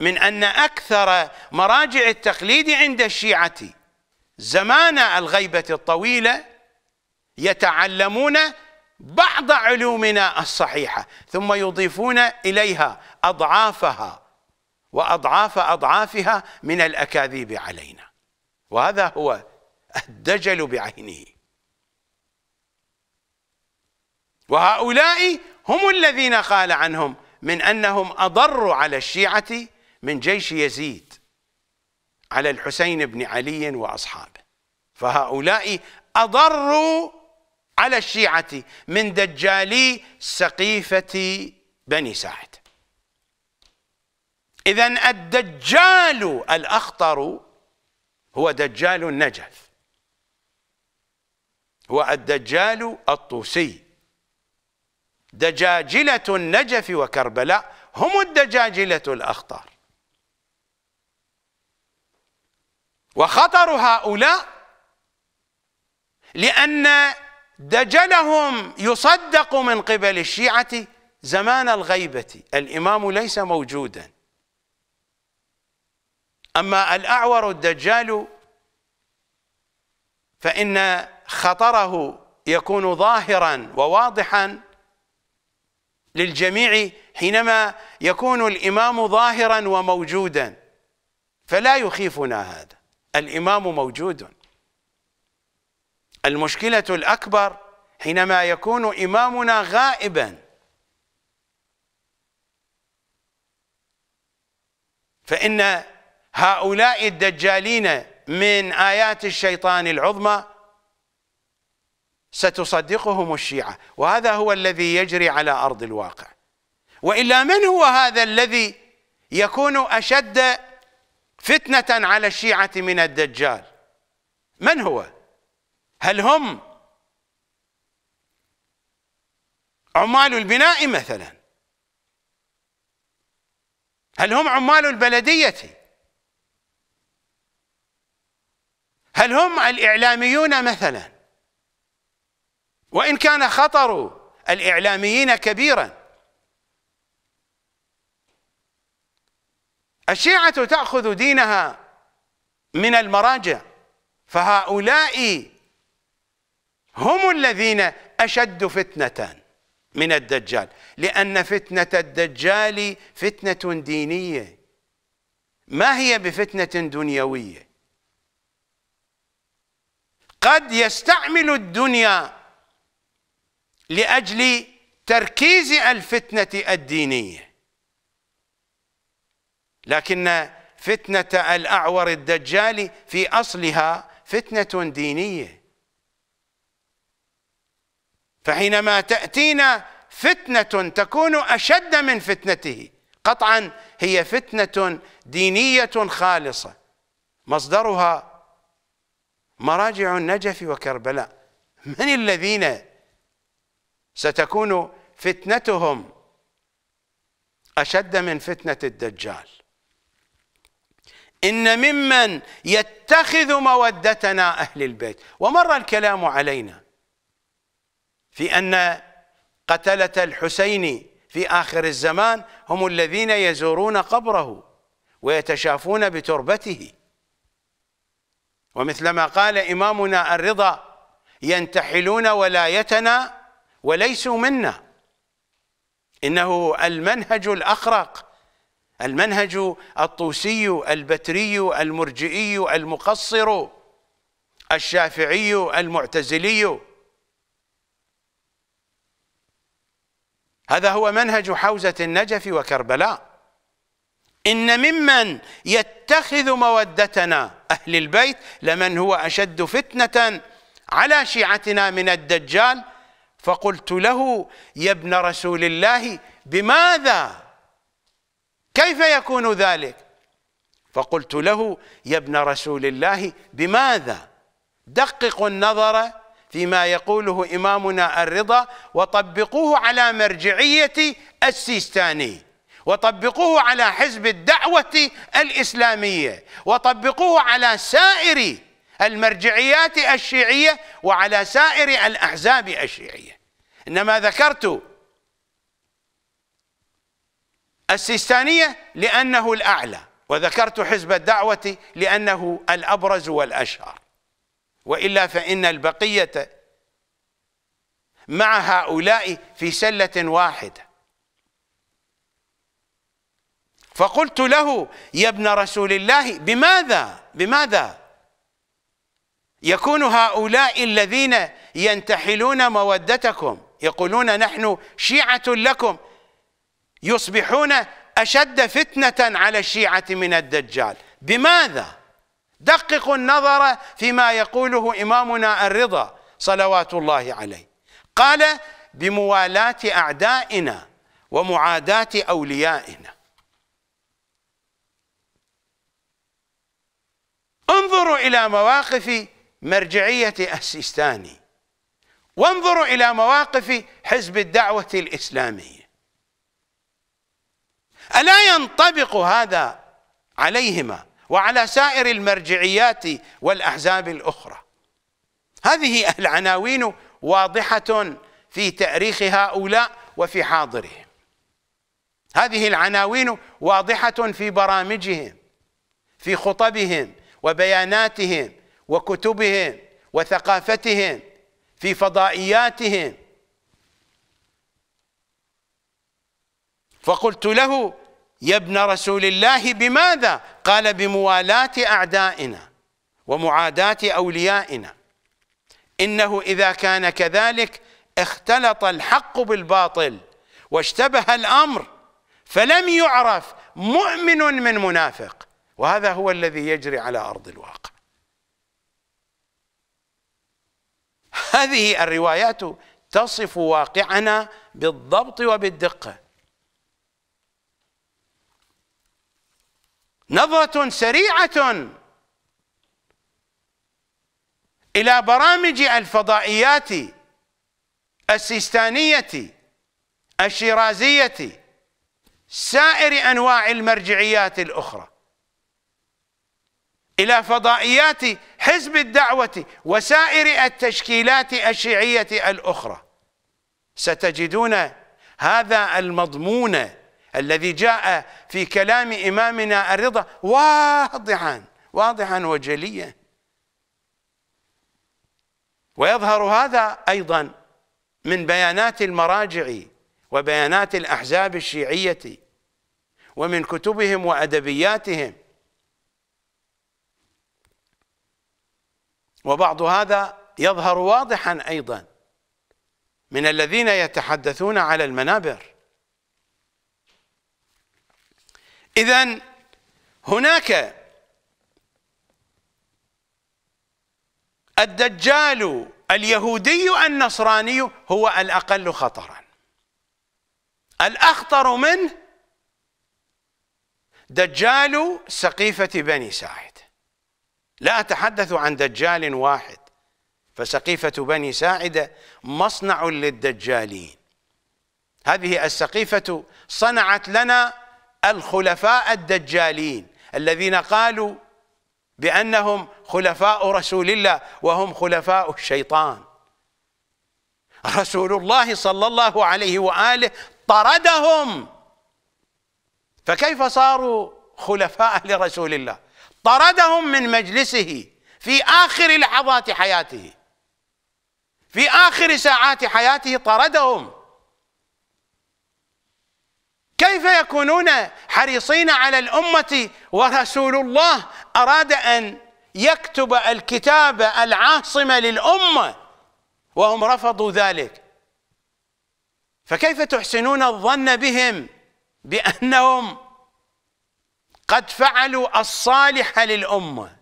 من أن أكثر مراجع التقليد عند الشيعة زمان الغيبة الطويلة يتعلمون بعض علومنا الصحيحة ثم يضيفون إليها أضعافها وأضعاف أضعافها من الأكاذيب علينا وهذا هو الدجل بعينه وهؤلاء هم الذين قال عنهم من أنهم أضروا على الشيعة من جيش يزيد على الحسين بن علي وأصحابه فهؤلاء أضروا على الشيعة من دجالي سقيفة بني ساعد إذا الدجال الأخطر هو دجال النجف هو الدجال الطوسي دجاجلة النجف وكربلاء هم الدجاجلة الأخطر وخطر هؤلاء لأن دجلهم يصدق من قبل الشيعة زمان الغيبة الإمام ليس موجودا أما الأعور الدجال فإن خطره يكون ظاهرا وواضحا للجميع حينما يكون الإمام ظاهرا وموجودا فلا يخيفنا هذا الإمام موجود المشكلة الأكبر حينما يكون إمامنا غائبا فإن هؤلاء الدجالين من آيات الشيطان العظمى ستصدقهم الشيعة وهذا هو الذي يجري على أرض الواقع وإلا من هو هذا الذي يكون أشد فتنة على الشيعة من الدجال من هو؟ هل هم عمال البناء مثلا هل هم عمال البلدية هل هم الإعلاميون مثلا وإن كان خطر الإعلاميين كبيرا الشيعة تأخذ دينها من المراجع فهؤلاء هم الذين أشد فتنة من الدجال لأن فتنة الدجال فتنة دينية ما هي بفتنة دنيوية قد يستعمل الدنيا لأجل تركيز الفتنة الدينية لكن فتنة الأعور الدجال في أصلها فتنة دينية فحينما تأتينا فتنة تكون أشد من فتنته قطعا هي فتنة دينية خالصة مصدرها مراجع النجف وكربلاء من الذين ستكون فتنتهم أشد من فتنة الدجال إن ممن يتخذ مودتنا أهل البيت ومر الكلام علينا في أن قتلة الحسين في آخر الزمان هم الذين يزورون قبره ويتشافون بتربته ومثلما قال إمامنا الرضا ينتحلون ولايتنا وليسوا منا إنه المنهج الأخرق المنهج الطوسي البتري المرجئي المقصر الشافعي المعتزلي هذا هو منهج حوزة النجف وكربلاء إن ممن يتخذ مودتنا أهل البيت لمن هو أشد فتنة على شيعتنا من الدجال فقلت له يا ابن رسول الله بماذا كيف يكون ذلك فقلت له يا ابن رسول الله بماذا دقق النظر فيما يقوله إمامنا الرضا وطبقوه على مرجعية السيستاني وطبقوه على حزب الدعوة الإسلامية وطبقوه على سائر المرجعيات الشيعية وعلى سائر الأحزاب الشيعية إنما ذكرت السيستانية لأنه الأعلى وذكرت حزب الدعوة لأنه الأبرز والأشهر وإلا فإن البقية مع هؤلاء في سلة واحدة فقلت له يا ابن رسول الله بماذا بماذا يكون هؤلاء الذين ينتحلون مودتكم يقولون نحن شيعة لكم يصبحون أشد فتنة على الشيعة من الدجال بماذا؟ دققوا النظر فيما يقوله إمامنا الرضا صلوات الله عليه قال بموالاة أعدائنا ومعاداة أوليائنا انظروا إلى مواقف مرجعية السيستاني وانظروا إلى مواقف حزب الدعوة الإسلامية ألا ينطبق هذا عليهما وعلى سائر المرجعيات والأحزاب الأخرى هذه العناوين واضحة في تاريخ هؤلاء وفي حاضرهم هذه العناوين واضحة في برامجهم في خطبهم وبياناتهم وكتبهم وثقافتهم في فضائياتهم فقلت له يا ابن رسول الله بماذا قال بموالاة أعدائنا ومعاداة أوليائنا إنه إذا كان كذلك اختلط الحق بالباطل واشتبه الأمر فلم يعرف مؤمن من منافق وهذا هو الذي يجري على أرض الواقع هذه الروايات تصف واقعنا بالضبط وبالدقة نظرة سريعة إلى برامج الفضائيات السيستانية الشيرازية سائر أنواع المرجعيات الأخرى إلى فضائيات حزب الدعوة وسائر التشكيلات الشيعية الأخرى ستجدون هذا المضمون الذي جاء في كلام إمامنا الرضا واضحا واضحا وجليا ويظهر هذا أيضا من بيانات المراجع وبيانات الأحزاب الشيعية ومن كتبهم وأدبياتهم وبعض هذا يظهر واضحا أيضا من الذين يتحدثون على المنابر إذا هناك الدجال اليهودي النصراني هو الأقل خطرا الأخطر منه دجال سقيفة بني ساعد لا أتحدث عن دجال واحد فسقيفة بني ساعد مصنع للدجالين هذه السقيفة صنعت لنا الخلفاء الدجالين الذين قالوا بأنهم خلفاء رسول الله وهم خلفاء الشيطان رسول الله صلى الله عليه وآله طردهم فكيف صاروا خلفاء لرسول الله طردهم من مجلسه في آخر لحظات حياته في آخر ساعات حياته طردهم كيف يكونون حريصين على الأمة ورسول الله أراد أن يكتب الكتاب العاصمة للأمة وهم رفضوا ذلك فكيف تحسنون الظن بهم بأنهم قد فعلوا الصالح للأمة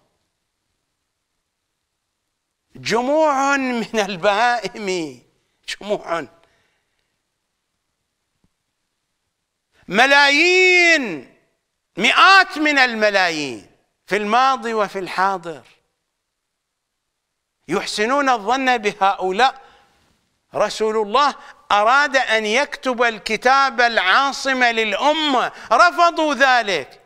جموع من البهائم جموع ملايين مئات من الملايين في الماضي وفي الحاضر يحسنون الظن بهؤلاء رسول الله أراد أن يكتب الكتاب العاصم للأمة رفضوا ذلك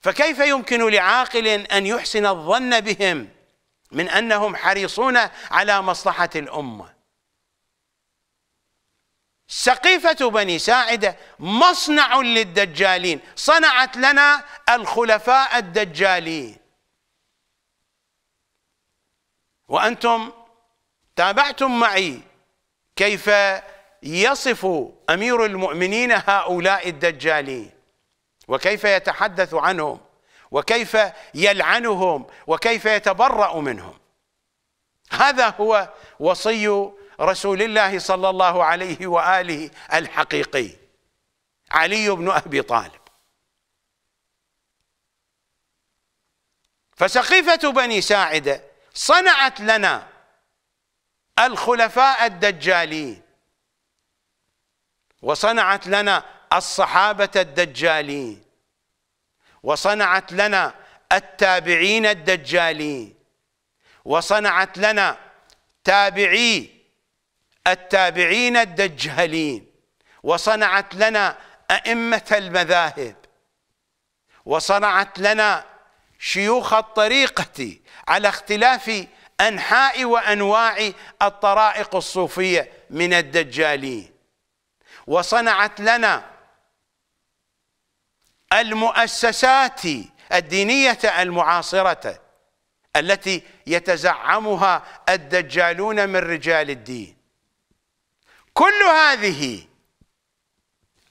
فكيف يمكن لعاقل أن يحسن الظن بهم من أنهم حريصون على مصلحة الأمة سقيفة بني ساعدة مصنع للدجالين صنعت لنا الخلفاء الدجالين وأنتم تابعتم معي كيف يصف أمير المؤمنين هؤلاء الدجالين وكيف يتحدث عنهم وكيف يلعنهم وكيف يتبرأ منهم هذا هو وصي رسول الله صلى الله عليه واله الحقيقي علي بن ابي طالب فسقيفه بني ساعده صنعت لنا الخلفاء الدجالين وصنعت لنا الصحابه الدجالين وصنعت لنا التابعين الدجالين وصنعت لنا تابعي التابعين الدجهلين وصنعت لنا أئمة المذاهب وصنعت لنا شيوخ الطريقة على اختلاف أنحاء وأنواع الطرائق الصوفية من الدجالين وصنعت لنا المؤسسات الدينية المعاصرة التي يتزعمها الدجالون من رجال الدين كل هذه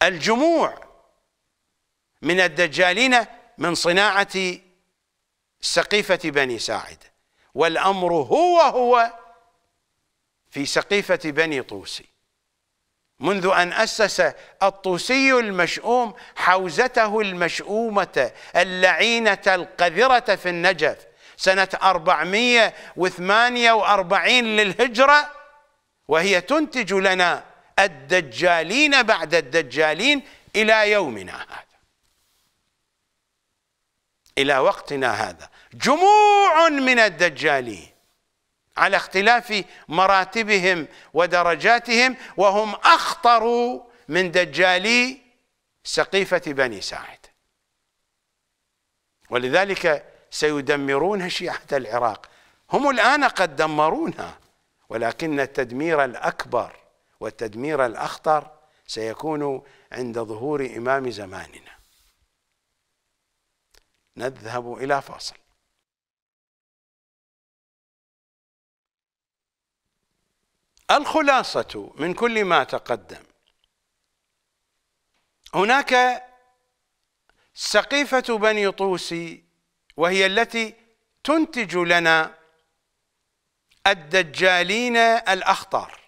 الجموع من الدجالين من صناعة سقيفة بني ساعد والأمر هو هو في سقيفة بني طوسي منذ أن أسس الطوسي المشؤوم حوزته المشؤومة اللعينة القذرة في النجف سنة 448 للهجرة وهي تنتج لنا الدجالين بعد الدجالين إلى يومنا هذا إلى وقتنا هذا جموع من الدجالين على اختلاف مراتبهم ودرجاتهم وهم أخطر من دجالي سقيفة بني ساعد ولذلك سيدمرون شيعة العراق هم الآن قد دمرونها ولكن التدمير الأكبر والتدمير الأخطر سيكون عند ظهور إمام زماننا نذهب إلى فاصل الخلاصة من كل ما تقدم هناك سقيفة بني طوسي وهي التي تنتج لنا الدجالين الأخطار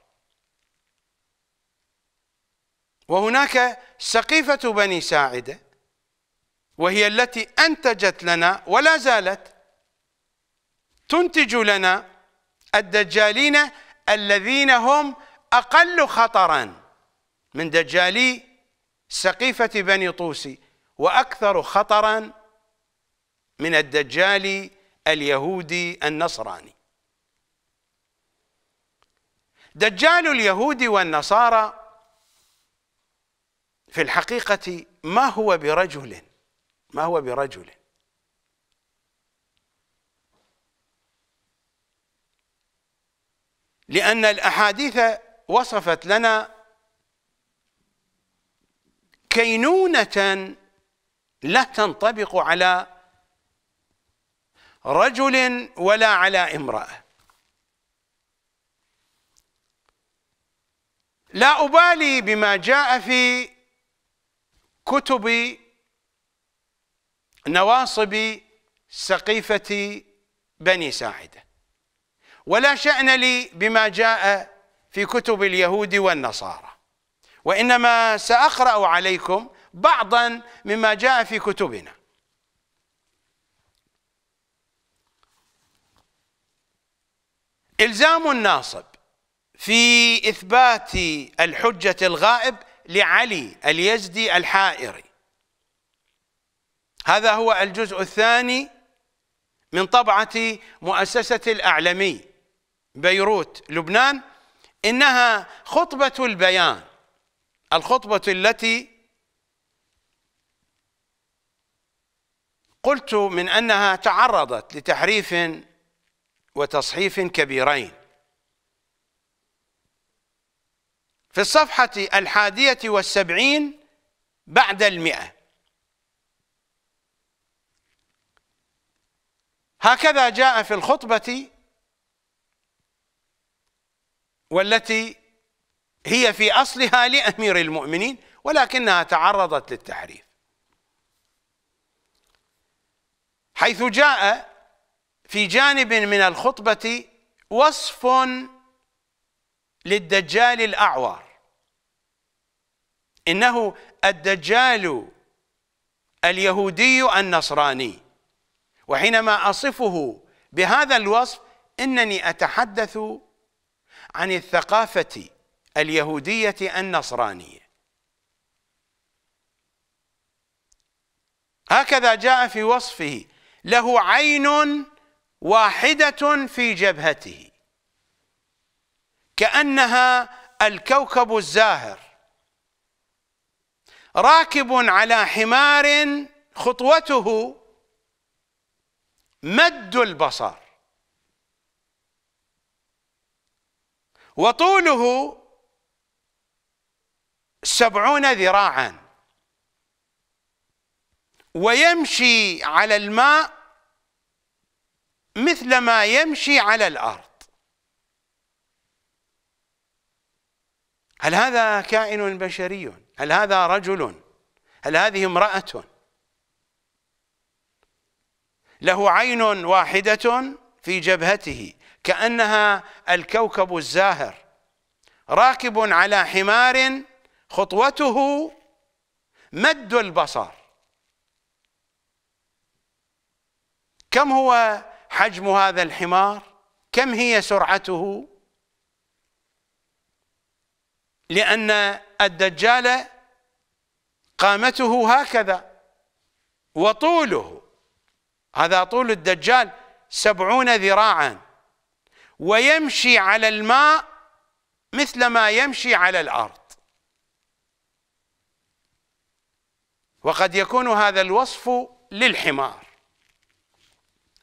وهناك سقيفة بني ساعدة وهي التي أنتجت لنا ولا زالت تنتج لنا الدجالين الذين هم أقل خطرا من دجالي سقيفة بني طوسي وأكثر خطرا من الدجال اليهودي النصراني دجال اليهود والنصارى في الحقيقة ما هو برجل ما هو برجل لأن الأحاديث وصفت لنا كينونة لا تنطبق على رجل ولا على امرأة لا أبالي بما جاء في كتب نواصب سقيفة بني ساعدة ولا شأن لي بما جاء في كتب اليهود والنصارى وإنما سأقرأ عليكم بعضا مما جاء في كتبنا إلزام الناصب في إثبات الحجة الغائب لعلي اليزدي الحائري هذا هو الجزء الثاني من طبعة مؤسسة الأعلمي بيروت لبنان إنها خطبة البيان الخطبة التي قلت من أنها تعرضت لتحريف وتصحيف كبيرين في الصفحة الحادية والسبعين بعد المئة هكذا جاء في الخطبة والتي هي في أصلها لأمير المؤمنين ولكنها تعرضت للتحريف حيث جاء في جانب من الخطبة وصف للدجال الأعور إنه الدجال اليهودي النصراني وحينما أصفه بهذا الوصف إنني أتحدث عن الثقافة اليهودية النصرانية هكذا جاء في وصفه له عين واحدة في جبهته كأنها الكوكب الزاهر راكب على حمار خطوته مد البصر وطوله سبعون ذراعا ويمشي على الماء مثلما يمشي على الارض هل هذا كائن بشري هل هذا رجل هل هذه امرأة له عين واحدة في جبهته كأنها الكوكب الزاهر راكب على حمار خطوته مد البصر كم هو حجم هذا الحمار كم هي سرعته لأن الدجال قامته هكذا وطوله هذا طول الدجال سبعون ذراعا ويمشي على الماء مثل ما يمشي على الأرض وقد يكون هذا الوصف للحمار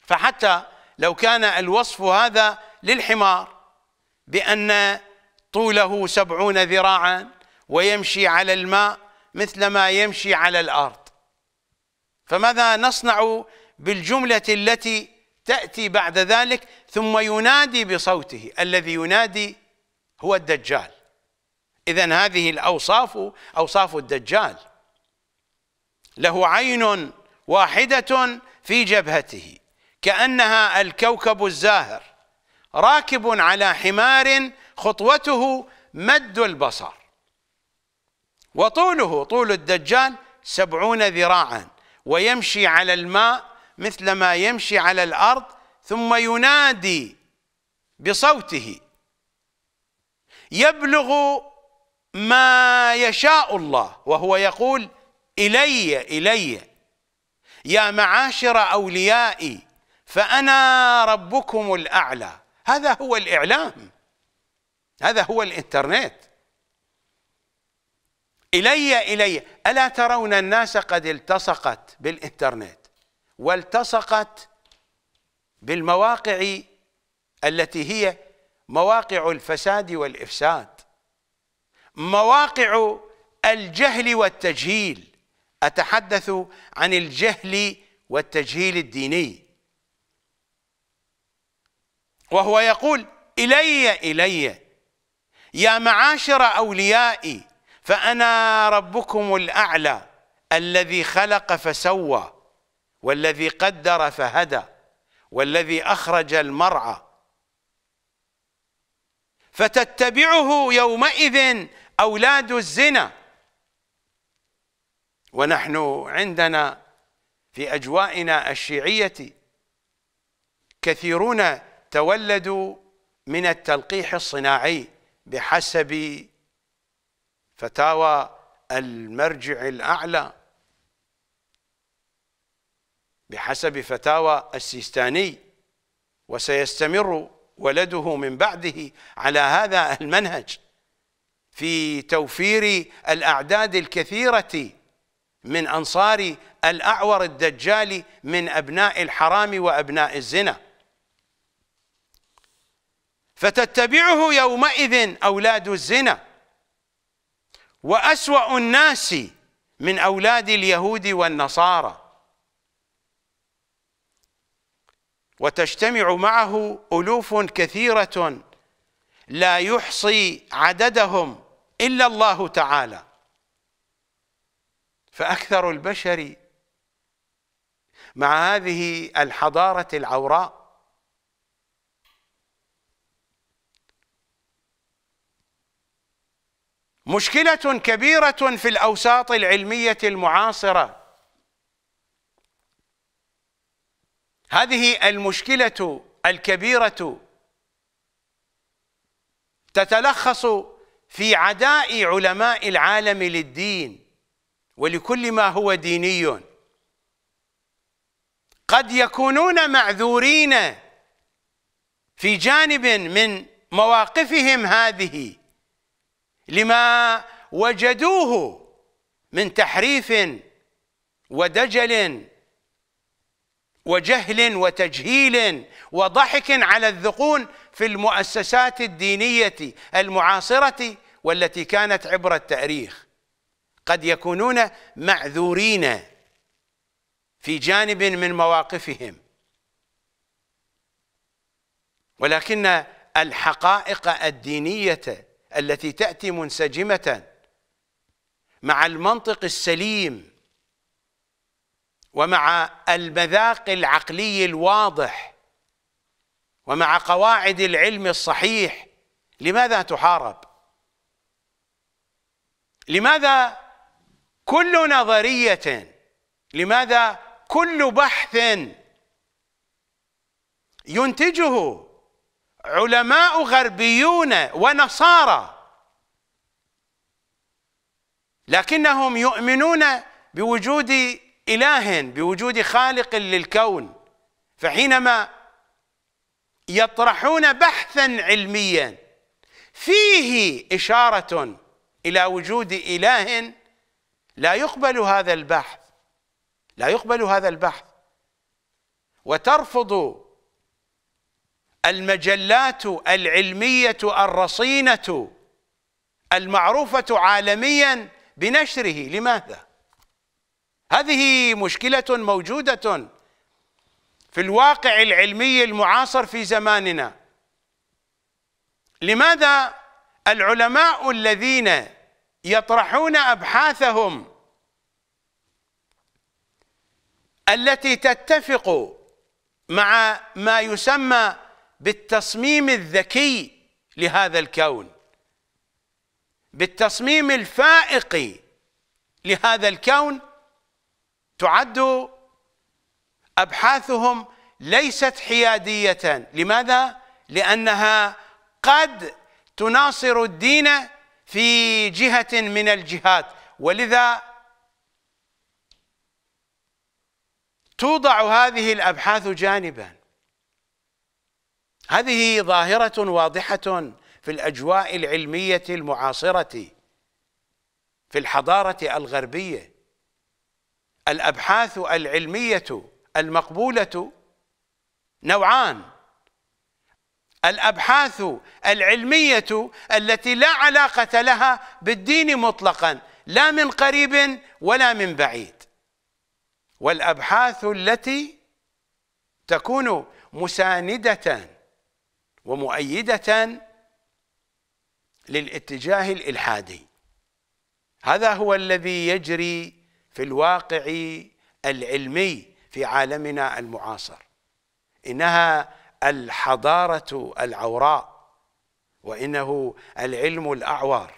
فحتى لو كان الوصف هذا للحمار بأن طوله سبعون ذراعا ويمشي على الماء مثل ما يمشي على الأرض فماذا نصنع بالجملة التي تأتي بعد ذلك ثم ينادي بصوته الذي ينادي هو الدجال إذا هذه الأوصاف أوصاف الدجال له عين واحدة في جبهته كأنها الكوكب الزاهر راكب على حمار خطوته مد البصر وطوله طول الدجال سبعون ذراعا ويمشي على الماء مثل ما يمشي على الأرض ثم ينادي بصوته يبلغ ما يشاء الله وهو يقول إلي إلي يا معاشر أوليائي فأنا ربكم الأعلى هذا هو الإعلام هذا هو الإنترنت إلي إلي ألا ترون الناس قد التصقت بالإنترنت والتصقت بالمواقع التي هي مواقع الفساد والإفساد مواقع الجهل والتجهيل أتحدث عن الجهل والتجهيل الديني وهو يقول إلي إلي يا معاشر أوليائي فأنا ربكم الأعلى الذي خلق فسوى والذي قدر فهدى والذي أخرج المرعى فتتبعه يومئذ أولاد الزنا ونحن عندنا في أجوائنا الشيعية كثيرون تولدوا من التلقيح الصناعي بحسب فتاوى المرجع الأعلى بحسب فتاوى السيستاني وسيستمر ولده من بعده على هذا المنهج في توفير الأعداد الكثيرة من أنصار الأعور الدجال من أبناء الحرام وأبناء الزنا فتتبعه يومئذ أولاد الزنا وأسوأ الناس من أولاد اليهود والنصارى وتجتمع معه ألوف كثيرة لا يحصي عددهم إلا الله تعالى فأكثر البشر مع هذه الحضارة العوراء مشكلة كبيرة في الأوساط العلمية المعاصرة هذه المشكلة الكبيرة تتلخص في عداء علماء العالم للدين ولكل ما هو ديني قد يكونون معذورين في جانب من مواقفهم هذه لما وجدوه من تحريف ودجل وجهل وتجهيل وضحك على الذقون في المؤسسات الدينيه المعاصره والتي كانت عبر التاريخ قد يكونون معذورين في جانب من مواقفهم ولكن الحقائق الدينيه التي تأتي منسجمة مع المنطق السليم ومع المذاق العقلي الواضح ومع قواعد العلم الصحيح لماذا تحارب لماذا كل نظرية لماذا كل بحث ينتجه علماء غربيون ونصارى لكنهم يؤمنون بوجود إله بوجود خالق للكون فحينما يطرحون بحثا علميا فيه إشارة إلى وجود إله لا يقبل هذا البحث لا يقبل هذا البحث وترفض المجلات العلمية الرصينة المعروفة عالميا بنشره لماذا؟ هذه مشكلة موجودة في الواقع العلمي المعاصر في زماننا لماذا العلماء الذين يطرحون أبحاثهم التي تتفق مع ما يسمى بالتصميم الذكي لهذا الكون بالتصميم الفائق لهذا الكون تعد ابحاثهم ليست حياديه لماذا لانها قد تناصر الدين في جهه من الجهات ولذا توضع هذه الابحاث جانبا هذه ظاهرة واضحة في الأجواء العلمية المعاصرة في الحضارة الغربية الأبحاث العلمية المقبولة نوعان الأبحاث العلمية التي لا علاقة لها بالدين مطلقا لا من قريب ولا من بعيد والأبحاث التي تكون مساندة ومؤيدة للاتجاه الإلحادي هذا هو الذي يجري في الواقع العلمي في عالمنا المعاصر إنها الحضارة العوراء وإنه العلم الأعور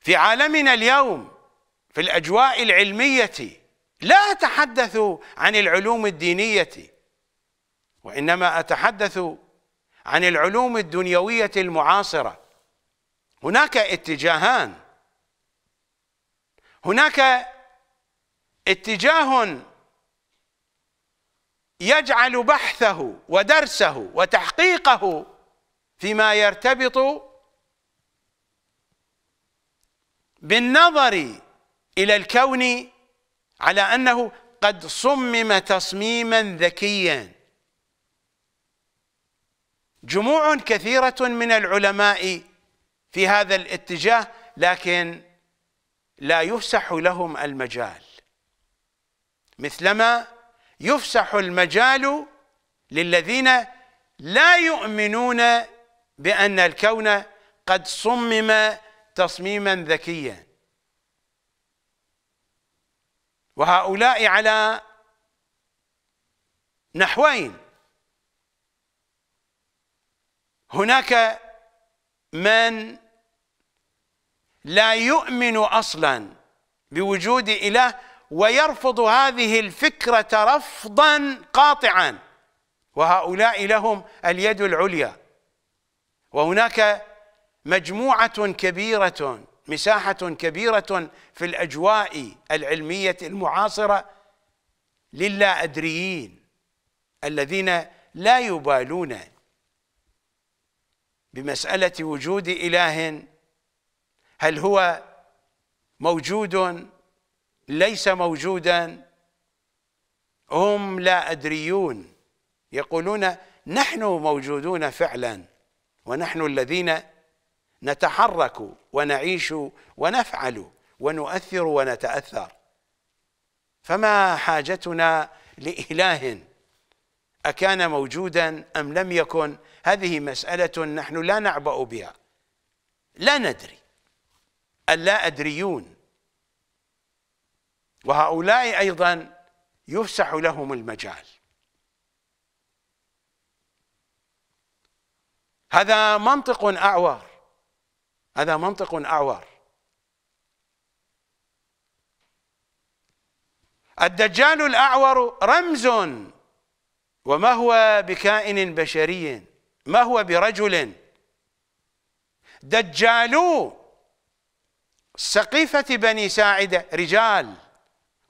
في عالمنا اليوم في الاجواء العلميه لا اتحدث عن العلوم الدينيه وانما اتحدث عن العلوم الدنيويه المعاصره هناك اتجاهان هناك اتجاه يجعل بحثه ودرسه وتحقيقه فيما يرتبط بالنظر إلى الكون على أنه قد صمم تصميما ذكيا جموع كثيرة من العلماء في هذا الاتجاه لكن لا يفسح لهم المجال مثلما يفسح المجال للذين لا يؤمنون بأن الكون قد صمم تصميما ذكيا وهؤلاء على نحوين هناك من لا يؤمن اصلا بوجود اله ويرفض هذه الفكره رفضا قاطعا وهؤلاء لهم اليد العليا وهناك مجموعه كبيره مساحة كبيرة في الأجواء العلمية المعاصرة للا أدريين الذين لا يبالون بمسألة وجود إله هل هو موجود ليس موجودا هم لا أدريون يقولون نحن موجودون فعلا ونحن الذين نتحرك ونعيش ونفعل ونؤثر ونتأثر فما حاجتنا لإله أكان موجودا أم لم يكن هذه مسألة نحن لا نعبأ بها لا ندري اللا أدريون وهؤلاء أيضا يفسح لهم المجال هذا منطق أعور هذا منطق أعور الدجال الأعور رمز وما هو بكائن بشري ما هو برجل دجالو سقيفة بني ساعدة رجال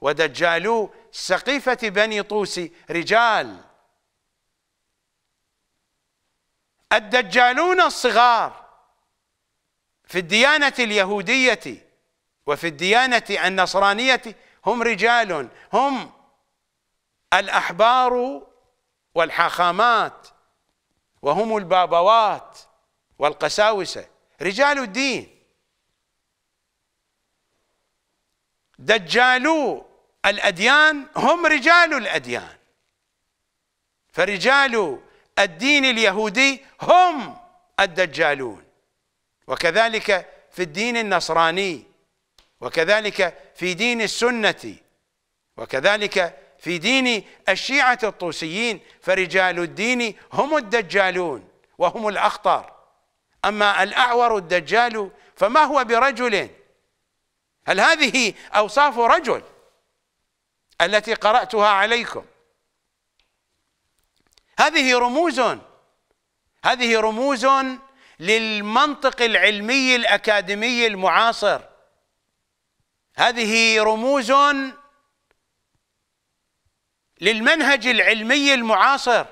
ودجالو سقيفة بني طوس رجال الدجالون الصغار في الديانة اليهودية وفي الديانة النصرانية هم رجال هم الأحبار والحاخامات وهم البابوات والقساوسة رجال الدين دجالو الأديان هم رجال الأديان فرجال الدين اليهودي هم الدجالون وكذلك في الدين النصراني وكذلك في دين السنة وكذلك في دين الشيعة الطوسيين فرجال الدين هم الدجالون وهم الأخطر أما الأعور الدجال فما هو برجل هل هذه أوصاف رجل التي قرأتها عليكم هذه رموز هذه رموز للمنطق العلمي الأكاديمي المعاصر هذه رموز للمنهج العلمي المعاصر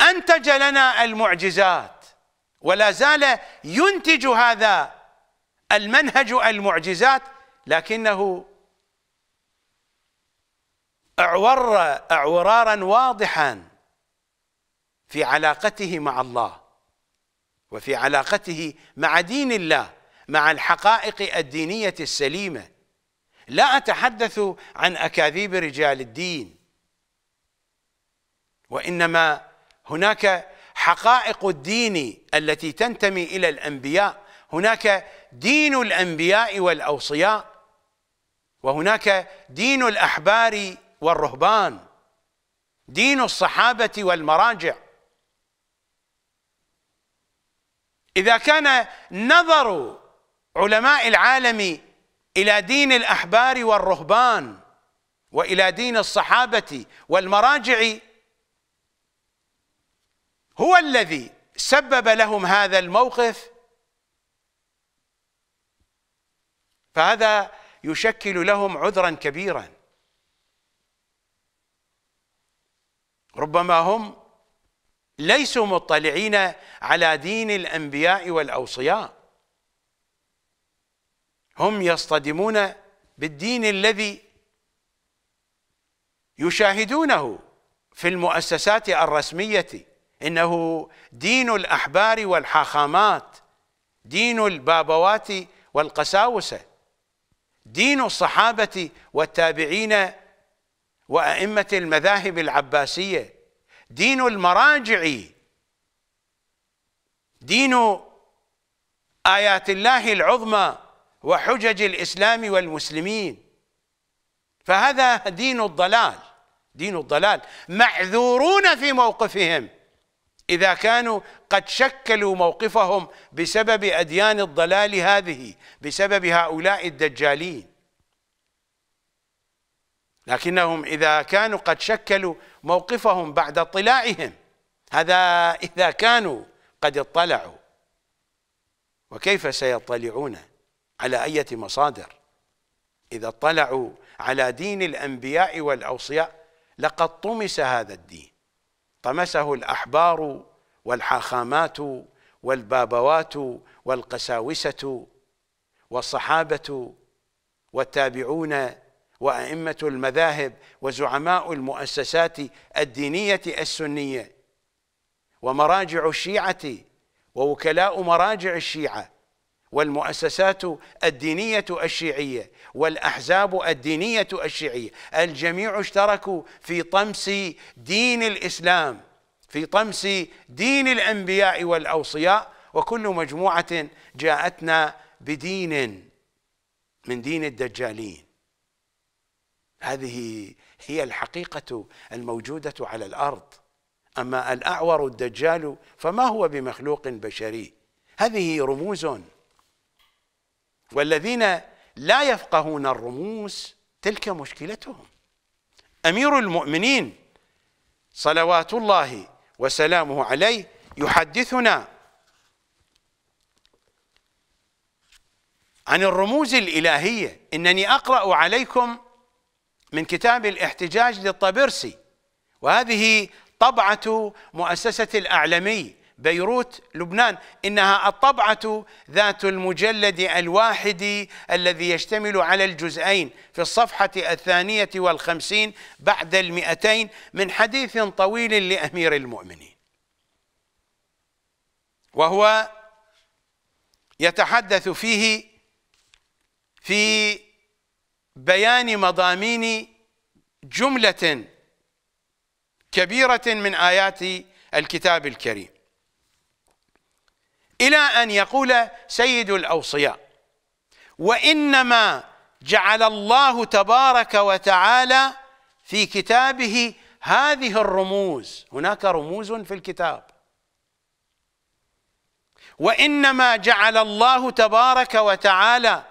أنتج لنا المعجزات ولا زال ينتج هذا المنهج المعجزات لكنه أعور أعورارا واضحا في علاقته مع الله وفي علاقته مع دين الله مع الحقائق الدينية السليمة لا أتحدث عن أكاذيب رجال الدين وإنما هناك حقائق الدين التي تنتمي إلى الأنبياء هناك دين الأنبياء والأوصياء وهناك دين الأحبار والرهبان دين الصحابة والمراجع اذا كان نظر علماء العالم الى دين الاحبار والرهبان والى دين الصحابه والمراجع هو الذي سبب لهم هذا الموقف فهذا يشكل لهم عذرا كبيرا ربما هم ليسوا مطلعين على دين الانبياء والاوصياء هم يصطدمون بالدين الذي يشاهدونه في المؤسسات الرسميه انه دين الاحبار والحاخامات دين البابوات والقساوسه دين الصحابه والتابعين وائمه المذاهب العباسيه دين المراجع دين آيات الله العظمى وحجج الإسلام والمسلمين فهذا دين الضلال دين الضلال معذورون في موقفهم إذا كانوا قد شكلوا موقفهم بسبب أديان الضلال هذه بسبب هؤلاء الدجالين لكنهم إذا كانوا قد شكلوا موقفهم بعد اطلاعهم هذا إذا كانوا قد اطلعوا وكيف سيطلعون على أية مصادر إذا اطلعوا على دين الأنبياء والأوصياء لقد طمس هذا الدين طمسه الأحبار والحاخامات والبابوات والقساوسة والصحابة والتابعون وأئمة المذاهب وزعماء المؤسسات الدينية السنية ومراجع الشيعة ووكلاء مراجع الشيعة والمؤسسات الدينية الشيعية والأحزاب الدينية الشيعية الجميع اشتركوا في طمس دين الإسلام في طمس دين الأنبياء والأوصياء وكل مجموعة جاءتنا بدين من دين الدجالين هذه هي الحقيقة الموجودة على الأرض أما الأعور الدجال فما هو بمخلوق بشري هذه رموز والذين لا يفقهون الرموز تلك مشكلتهم أمير المؤمنين صلوات الله وسلامه عليه يحدثنا عن الرموز الإلهية إنني أقرأ عليكم من كتاب الاحتجاج للطبرسي وهذه طبعة مؤسسة الأعلمي بيروت لبنان إنها الطبعة ذات المجلد الواحد الذي يشتمل على الجزئين في الصفحة الثانية والخمسين بعد المئتين من حديث طويل لأمير المؤمنين وهو يتحدث فيه في بيان مضامين جملة كبيرة من آيات الكتاب الكريم إلى أن يقول سيد الأوصياء وإنما جعل الله تبارك وتعالى في كتابه هذه الرموز هناك رموز في الكتاب وإنما جعل الله تبارك وتعالى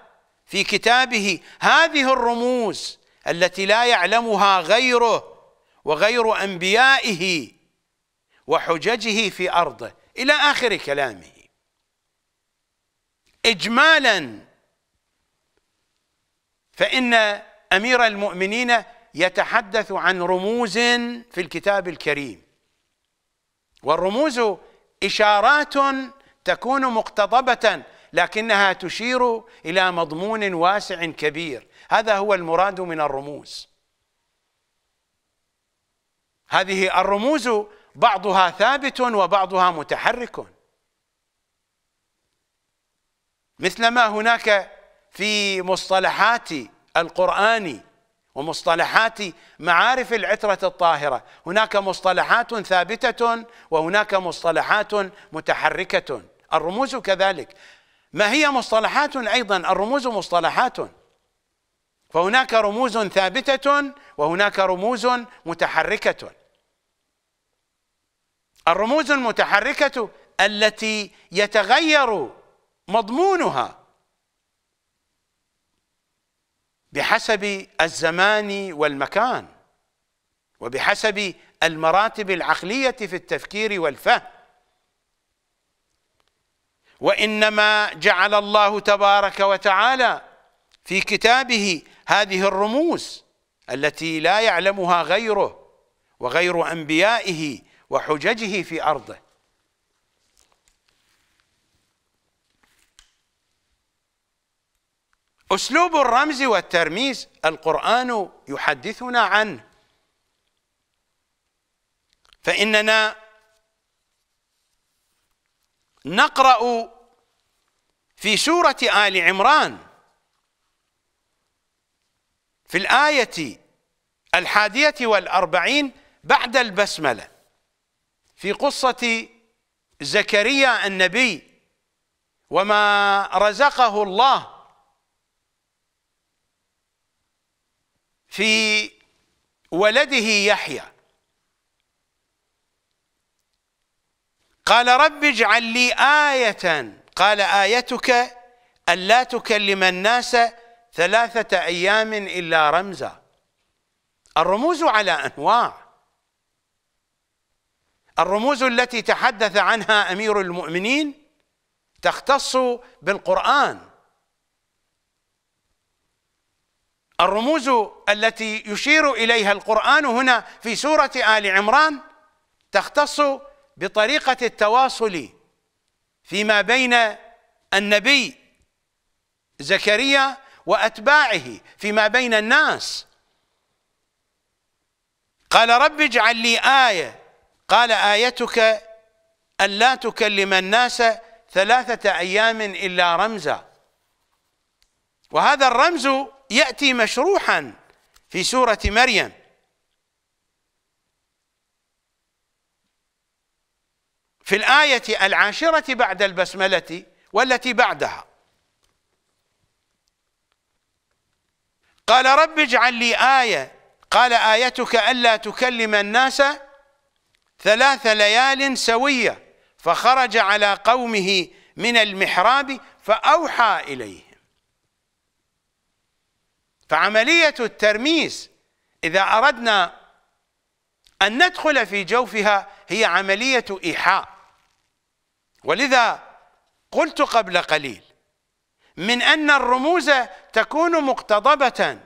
في كتابه هذه الرموز التي لا يعلمها غيره وغير انبيائه وحججه في ارضه الى اخر كلامه اجمالا فان امير المؤمنين يتحدث عن رموز في الكتاب الكريم والرموز اشارات تكون مقتضبه لكنها تشير إلى مضمون واسع كبير هذا هو المراد من الرموز هذه الرموز بعضها ثابت وبعضها متحرك مثلما هناك في مصطلحات القرآن ومصطلحات معارف العترة الطاهرة هناك مصطلحات ثابتة وهناك مصطلحات متحركة الرموز كذلك ما هي مصطلحات ايضا الرموز مصطلحات فهناك رموز ثابته وهناك رموز متحركه الرموز المتحركه التي يتغير مضمونها بحسب الزمان والمكان وبحسب المراتب العقليه في التفكير والفهم وانما جعل الله تبارك وتعالى في كتابه هذه الرموز التي لا يعلمها غيره وغير انبيائه وحججه في ارضه اسلوب الرمز والترميز القران يحدثنا عنه فاننا نقرأ في سورة آل عمران في الآية الحادية والأربعين بعد البسملة في قصة زكريا النبي وما رزقه الله في ولده يحيى قال رب اجعل لي آية قال آيتك ألا تكلم الناس ثلاثة أيام إلا رمزا الرموز على أنواع الرموز التي تحدث عنها أمير المؤمنين تختص بالقرآن الرموز التي يشير إليها القرآن هنا في سورة آل عمران تختص بطريقة التواصل فيما بين النبي زكريا وأتباعه فيما بين الناس قال رب اجعل لي آية قال آيتك ألا تكلم الناس ثلاثة أيام إلا رمزا وهذا الرمز يأتي مشروحا في سورة مريم في الآية العاشرة بعد البسملة والتي بعدها قال رب اجعل لي آية قال آيتك ألا تكلم الناس ثلاث ليال سوية فخرج على قومه من المحراب فأوحى إليهم فعملية الترميس إذا أردنا أن ندخل في جوفها هي عملية إيحاء ولذا قلت قبل قليل من أن الرموز تكون مقتضبة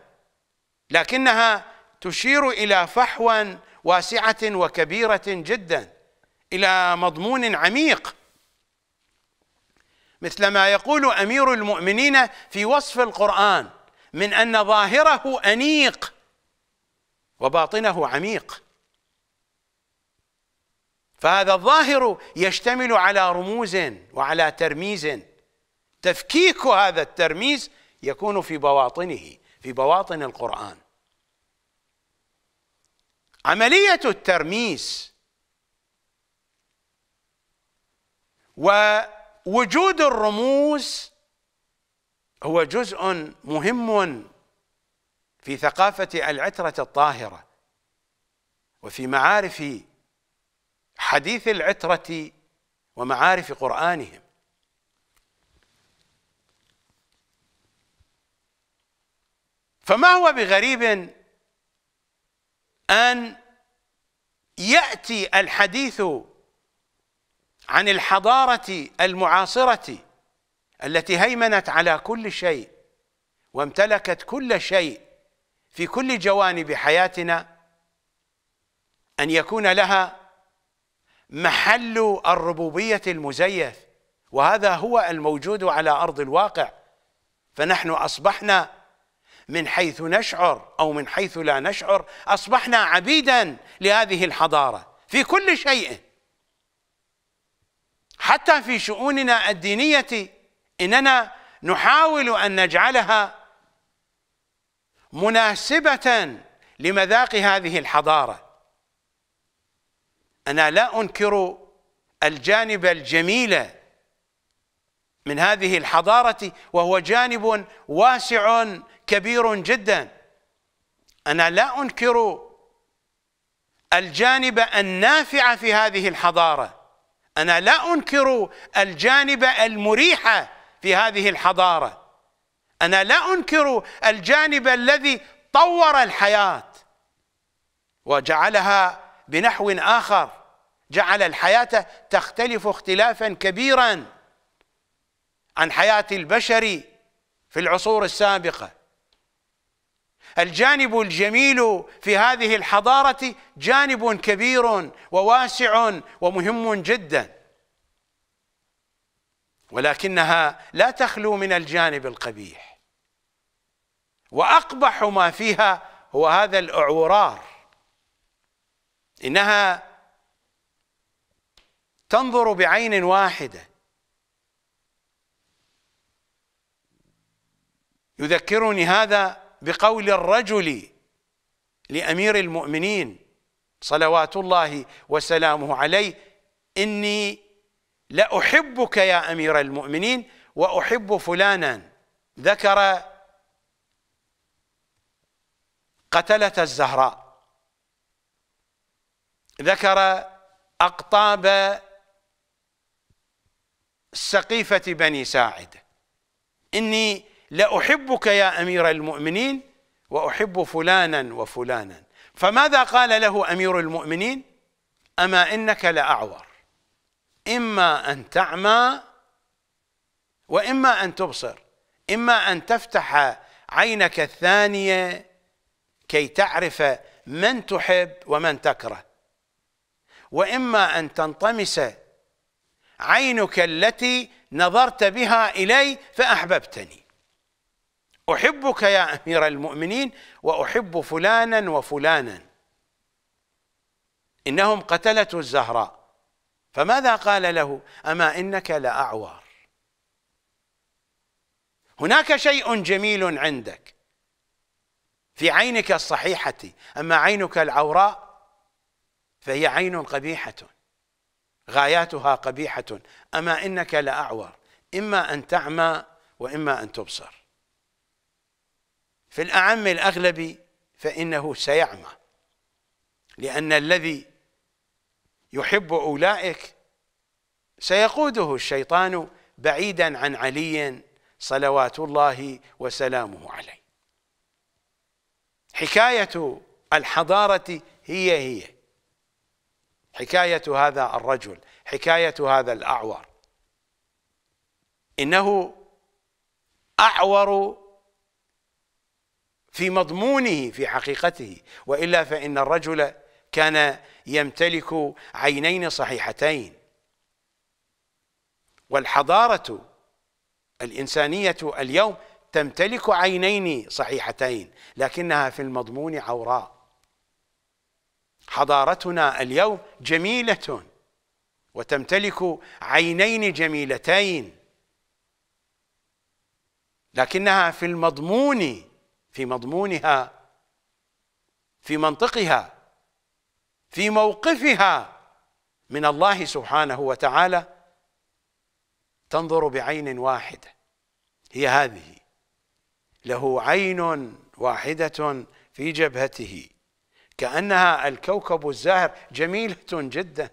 لكنها تشير إلى فحوى واسعة وكبيرة جدا إلى مضمون عميق مثل ما يقول أمير المؤمنين في وصف القرآن من أن ظاهره أنيق وباطنه عميق فهذا الظاهر يشتمل على رموز وعلى ترميز تفكيك هذا الترميز يكون في بواطنه في بواطن القرآن عملية الترميز ووجود الرموز هو جزء مهم في ثقافة العترة الطاهرة وفي معارف حديث العترة ومعارف قرآنهم فما هو بغريب أن يأتي الحديث عن الحضارة المعاصرة التي هيمنت على كل شيء وامتلكت كل شيء في كل جوانب حياتنا أن يكون لها محل الربوبية المزيف وهذا هو الموجود على أرض الواقع فنحن أصبحنا من حيث نشعر أو من حيث لا نشعر أصبحنا عبيدا لهذه الحضارة في كل شيء حتى في شؤوننا الدينية إننا نحاول أن نجعلها مناسبة لمذاق هذه الحضارة أنا لا أنكر الجانب الجميل من هذه الحضارة وهو جانب واسع كبير جدا أنا لا أنكر الجانب النافع في هذه الحضارة أنا لا أنكر الجانب المريح في هذه الحضارة أنا لا أنكر الجانب الذي طور الحياة وجعلها بنحو آخر جعل الحياة تختلف اختلافا كبيرا عن حياة البشر في العصور السابقة الجانب الجميل في هذه الحضارة جانب كبير وواسع ومهم جدا ولكنها لا تخلو من الجانب القبيح وأقبح ما فيها هو هذا الأعورار إنها تنظر بعين واحدة يذكرني هذا بقول الرجل لأمير المؤمنين صلوات الله وسلامه عليه إني لأحبك يا أمير المؤمنين وأحب فلانا ذكر قتلة الزهراء ذكر أقطاب سقيفة بني ساعد إني لأحبك يا أمير المؤمنين وأحب فلانا وفلانا فماذا قال له أمير المؤمنين أما إنك لأعور إما أن تعمى وإما أن تبصر إما أن تفتح عينك الثانية كي تعرف من تحب ومن تكره واما ان تنطمس عينك التي نظرت بها الي فاحببتني احبك يا امير المؤمنين واحب فلانا وفلانا انهم قتله الزهراء فماذا قال له اما انك لاعور هناك شيء جميل عندك في عينك الصحيحه اما عينك العوراء فهي عين قبيحة غاياتها قبيحة أما إنك لأعور إما أن تعمى وإما أن تبصر في الأعم الأغلب فإنه سيعمى لأن الذي يحب أولئك سيقوده الشيطان بعيدا عن علي صلوات الله وسلامه عليه حكاية الحضارة هي هي حكاية هذا الرجل حكاية هذا الأعور إنه أعور في مضمونه في حقيقته وإلا فإن الرجل كان يمتلك عينين صحيحتين والحضارة الإنسانية اليوم تمتلك عينين صحيحتين لكنها في المضمون عوراء حضارتنا اليوم جميلة وتمتلك عينين جميلتين لكنها في المضمون في مضمونها في منطقها في موقفها من الله سبحانه وتعالى تنظر بعين واحدة هي هذه له عين واحدة في جبهته كأنها الكوكب الزاهر جميلة جدا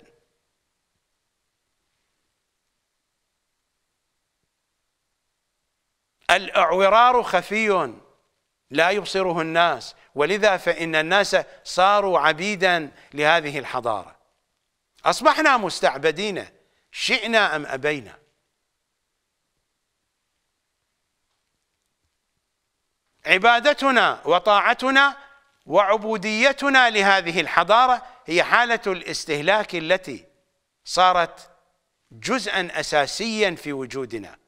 الاعورار خفي لا يبصره الناس ولذا فإن الناس صاروا عبيدا لهذه الحضارة أصبحنا مستعبدين شئنا أم أبينا عبادتنا وطاعتنا وعبوديتنا لهذه الحضاره هي حاله الاستهلاك التي صارت جزءا اساسيا في وجودنا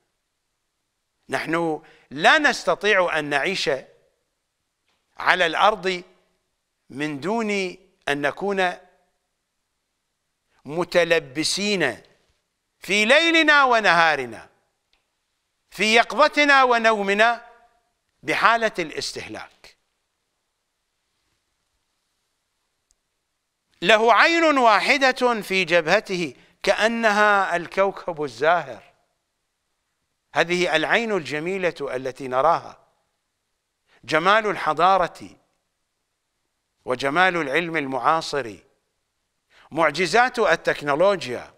نحن لا نستطيع ان نعيش على الارض من دون ان نكون متلبسين في ليلنا ونهارنا في يقظتنا ونومنا بحاله الاستهلاك له عين واحدة في جبهته كأنها الكوكب الزاهر هذه العين الجميلة التي نراها جمال الحضارة وجمال العلم المعاصر معجزات التكنولوجيا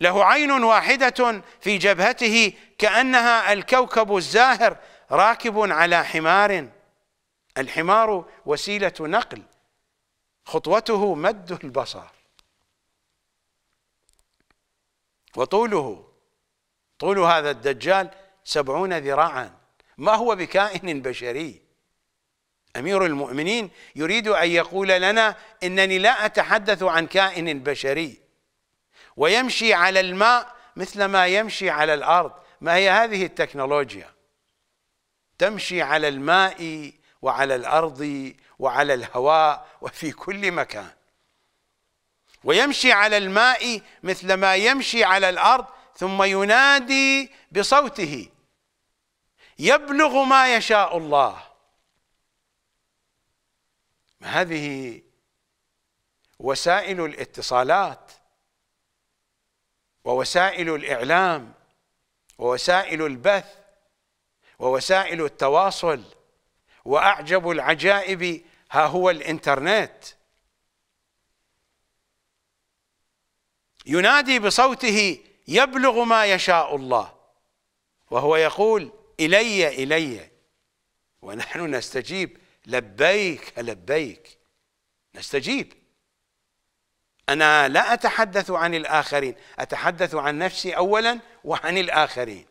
له عين واحدة في جبهته كأنها الكوكب الزاهر راكب على حمار الحمار وسيلة نقل خطوته مد البصر وطوله طول هذا الدجال سبعون ذراعا ما هو بكائن بشري أمير المؤمنين يريد أن يقول لنا إنني لا أتحدث عن كائن بشري ويمشي على الماء مثل ما يمشي على الأرض ما هي هذه التكنولوجيا تمشي على الماء وعلى الارض وعلى الهواء وفي كل مكان ويمشي على الماء مثل ما يمشي على الارض ثم ينادي بصوته يبلغ ما يشاء الله هذه وسائل الاتصالات ووسائل الاعلام ووسائل البث ووسائل التواصل واعجب العجائب ها هو الانترنت ينادي بصوته يبلغ ما يشاء الله وهو يقول الي الي ونحن نستجيب لبيك لبيك نستجيب انا لا اتحدث عن الاخرين اتحدث عن نفسي اولا وعن الاخرين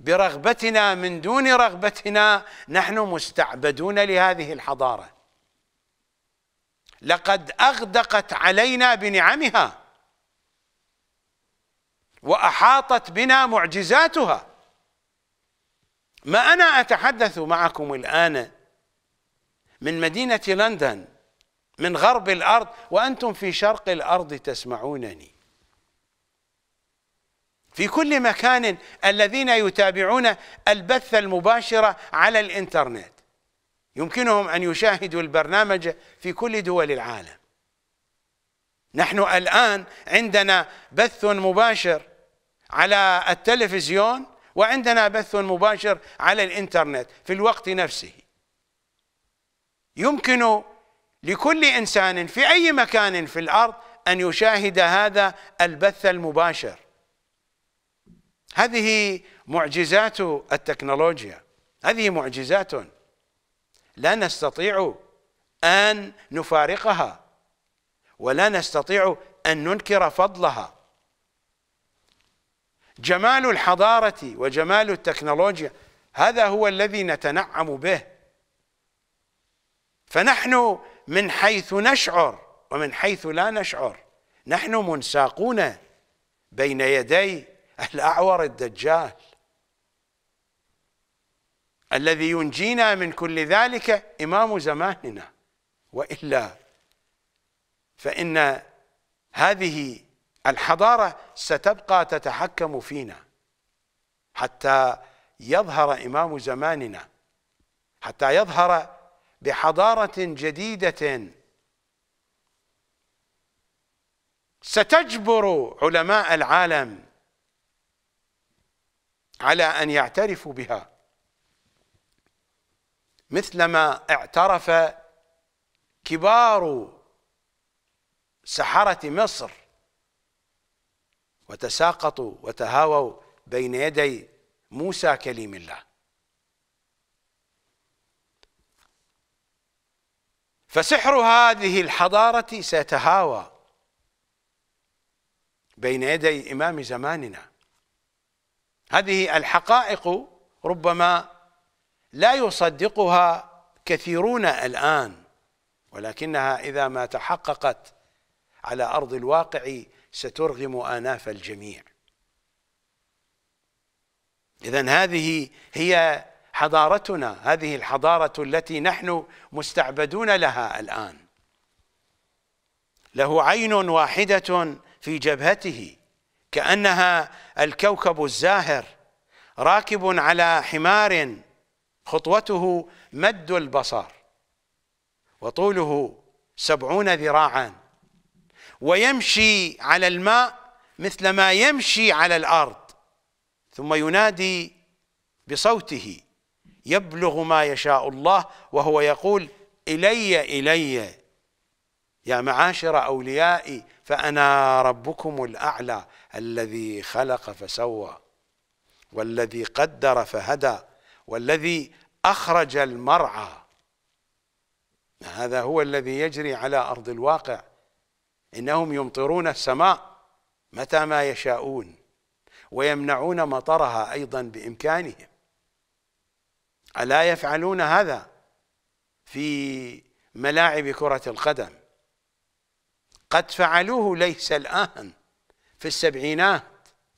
برغبتنا من دون رغبتنا نحن مستعبدون لهذه الحضاره لقد اغدقت علينا بنعمها واحاطت بنا معجزاتها ما انا اتحدث معكم الان من مدينه لندن من غرب الارض وانتم في شرق الارض تسمعونني في كل مكان الذين يتابعون البث المباشرة على الإنترنت يمكنهم أن يشاهدوا البرنامج في كل دول العالم نحن الآن عندنا بث مباشر على التلفزيون وعندنا بث مباشر على الإنترنت في الوقت نفسه يمكن لكل إنسان في أي مكان في الأرض أن يشاهد هذا البث المباشر هذه معجزات التكنولوجيا هذه معجزات لا نستطيع أن نفارقها ولا نستطيع أن ننكر فضلها جمال الحضارة وجمال التكنولوجيا هذا هو الذي نتنعم به فنحن من حيث نشعر ومن حيث لا نشعر نحن منساقون بين يدي الأعور الدجال الذي ينجينا من كل ذلك إمام زماننا وإلا فإن هذه الحضارة ستبقى تتحكم فينا حتى يظهر إمام زماننا حتى يظهر بحضارة جديدة ستجبر علماء العالم على أن يعترفوا بها مثلما اعترف كبار سحرة مصر وتساقطوا وتهاووا بين يدي موسى كليم الله فسحر هذه الحضارة سيتهاوى بين يدي إمام زماننا هذه الحقائق ربما لا يصدقها كثيرون الآن ولكنها إذا ما تحققت على أرض الواقع سترغم آناف الجميع إذا هذه هي حضارتنا هذه الحضارة التي نحن مستعبدون لها الآن له عين واحدة في جبهته كأنها الكوكب الزاهر راكب على حمار خطوته مد البصر وطوله سبعون ذراعا ويمشي على الماء مثل ما يمشي على الأرض ثم ينادي بصوته يبلغ ما يشاء الله وهو يقول إلي إلي يا معاشر أوليائي فأنا ربكم الأعلى الذي خلق فسوى والذي قدر فهدى والذي أخرج المرعى هذا هو الذي يجري على أرض الواقع إنهم يمطرون السماء متى ما يشاءون ويمنعون مطرها أيضا بإمكانهم ألا يفعلون هذا في ملاعب كرة القدم قد فعلوه ليس الآن في السبعينات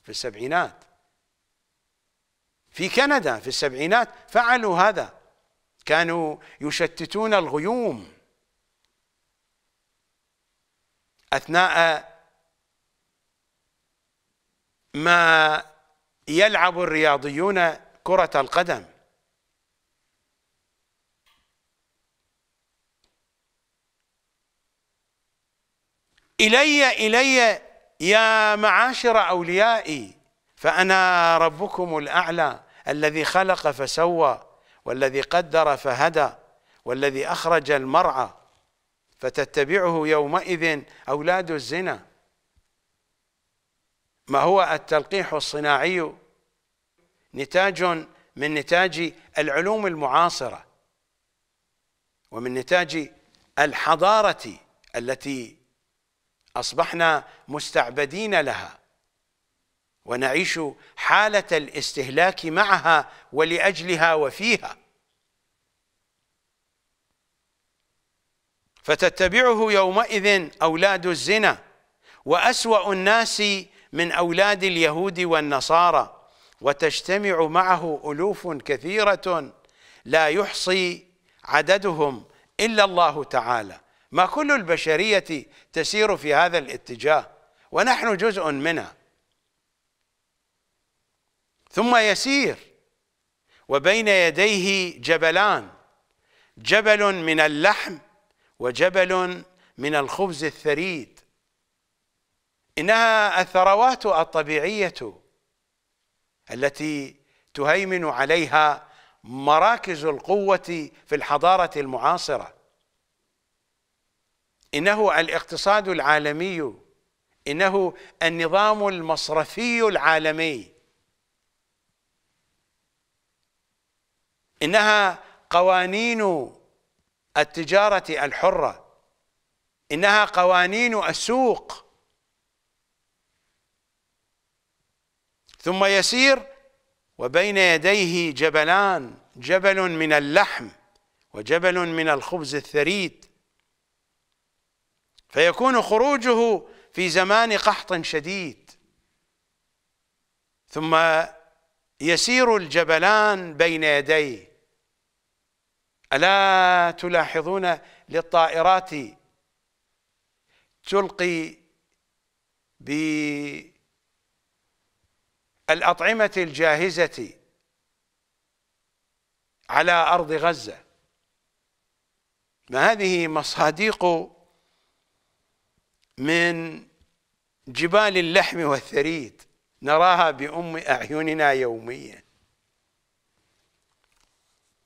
في السبعينات في كندا في السبعينات فعلوا هذا كانوا يشتتون الغيوم أثناء ما يلعب الرياضيون كرة القدم إلي إلي يا معاشر أوليائي فأنا ربكم الأعلى الذي خلق فسوى والذي قدر فهدى والذي أخرج المرعى فتتبعه يومئذ أولاد الزنا ما هو التلقيح الصناعي نتاج من نتاج العلوم المعاصرة ومن نتاج الحضارة التي أصبحنا مستعبدين لها ونعيش حالة الاستهلاك معها ولأجلها وفيها فتتبعه يومئذ أولاد الزنا وأسوأ الناس من أولاد اليهود والنصارى وتجتمع معه ألوف كثيرة لا يحصي عددهم إلا الله تعالى ما كل البشرية تسير في هذا الاتجاه ونحن جزء منها ثم يسير وبين يديه جبلان جبل من اللحم وجبل من الخبز الثريد إنها الثروات الطبيعية التي تهيمن عليها مراكز القوة في الحضارة المعاصرة انه الاقتصاد العالمي انه النظام المصرفي العالمي انها قوانين التجاره الحره انها قوانين السوق ثم يسير وبين يديه جبلان جبل من اللحم وجبل من الخبز الثريد فيكون خروجه في زمان قحط شديد ثم يسير الجبلان بين يديه الا تلاحظون للطائرات تلقي بالاطعمه الجاهزه على ارض غزه ما هذه مصاديق من جبال اللحم والثريد نراها بأم أعيننا يوميا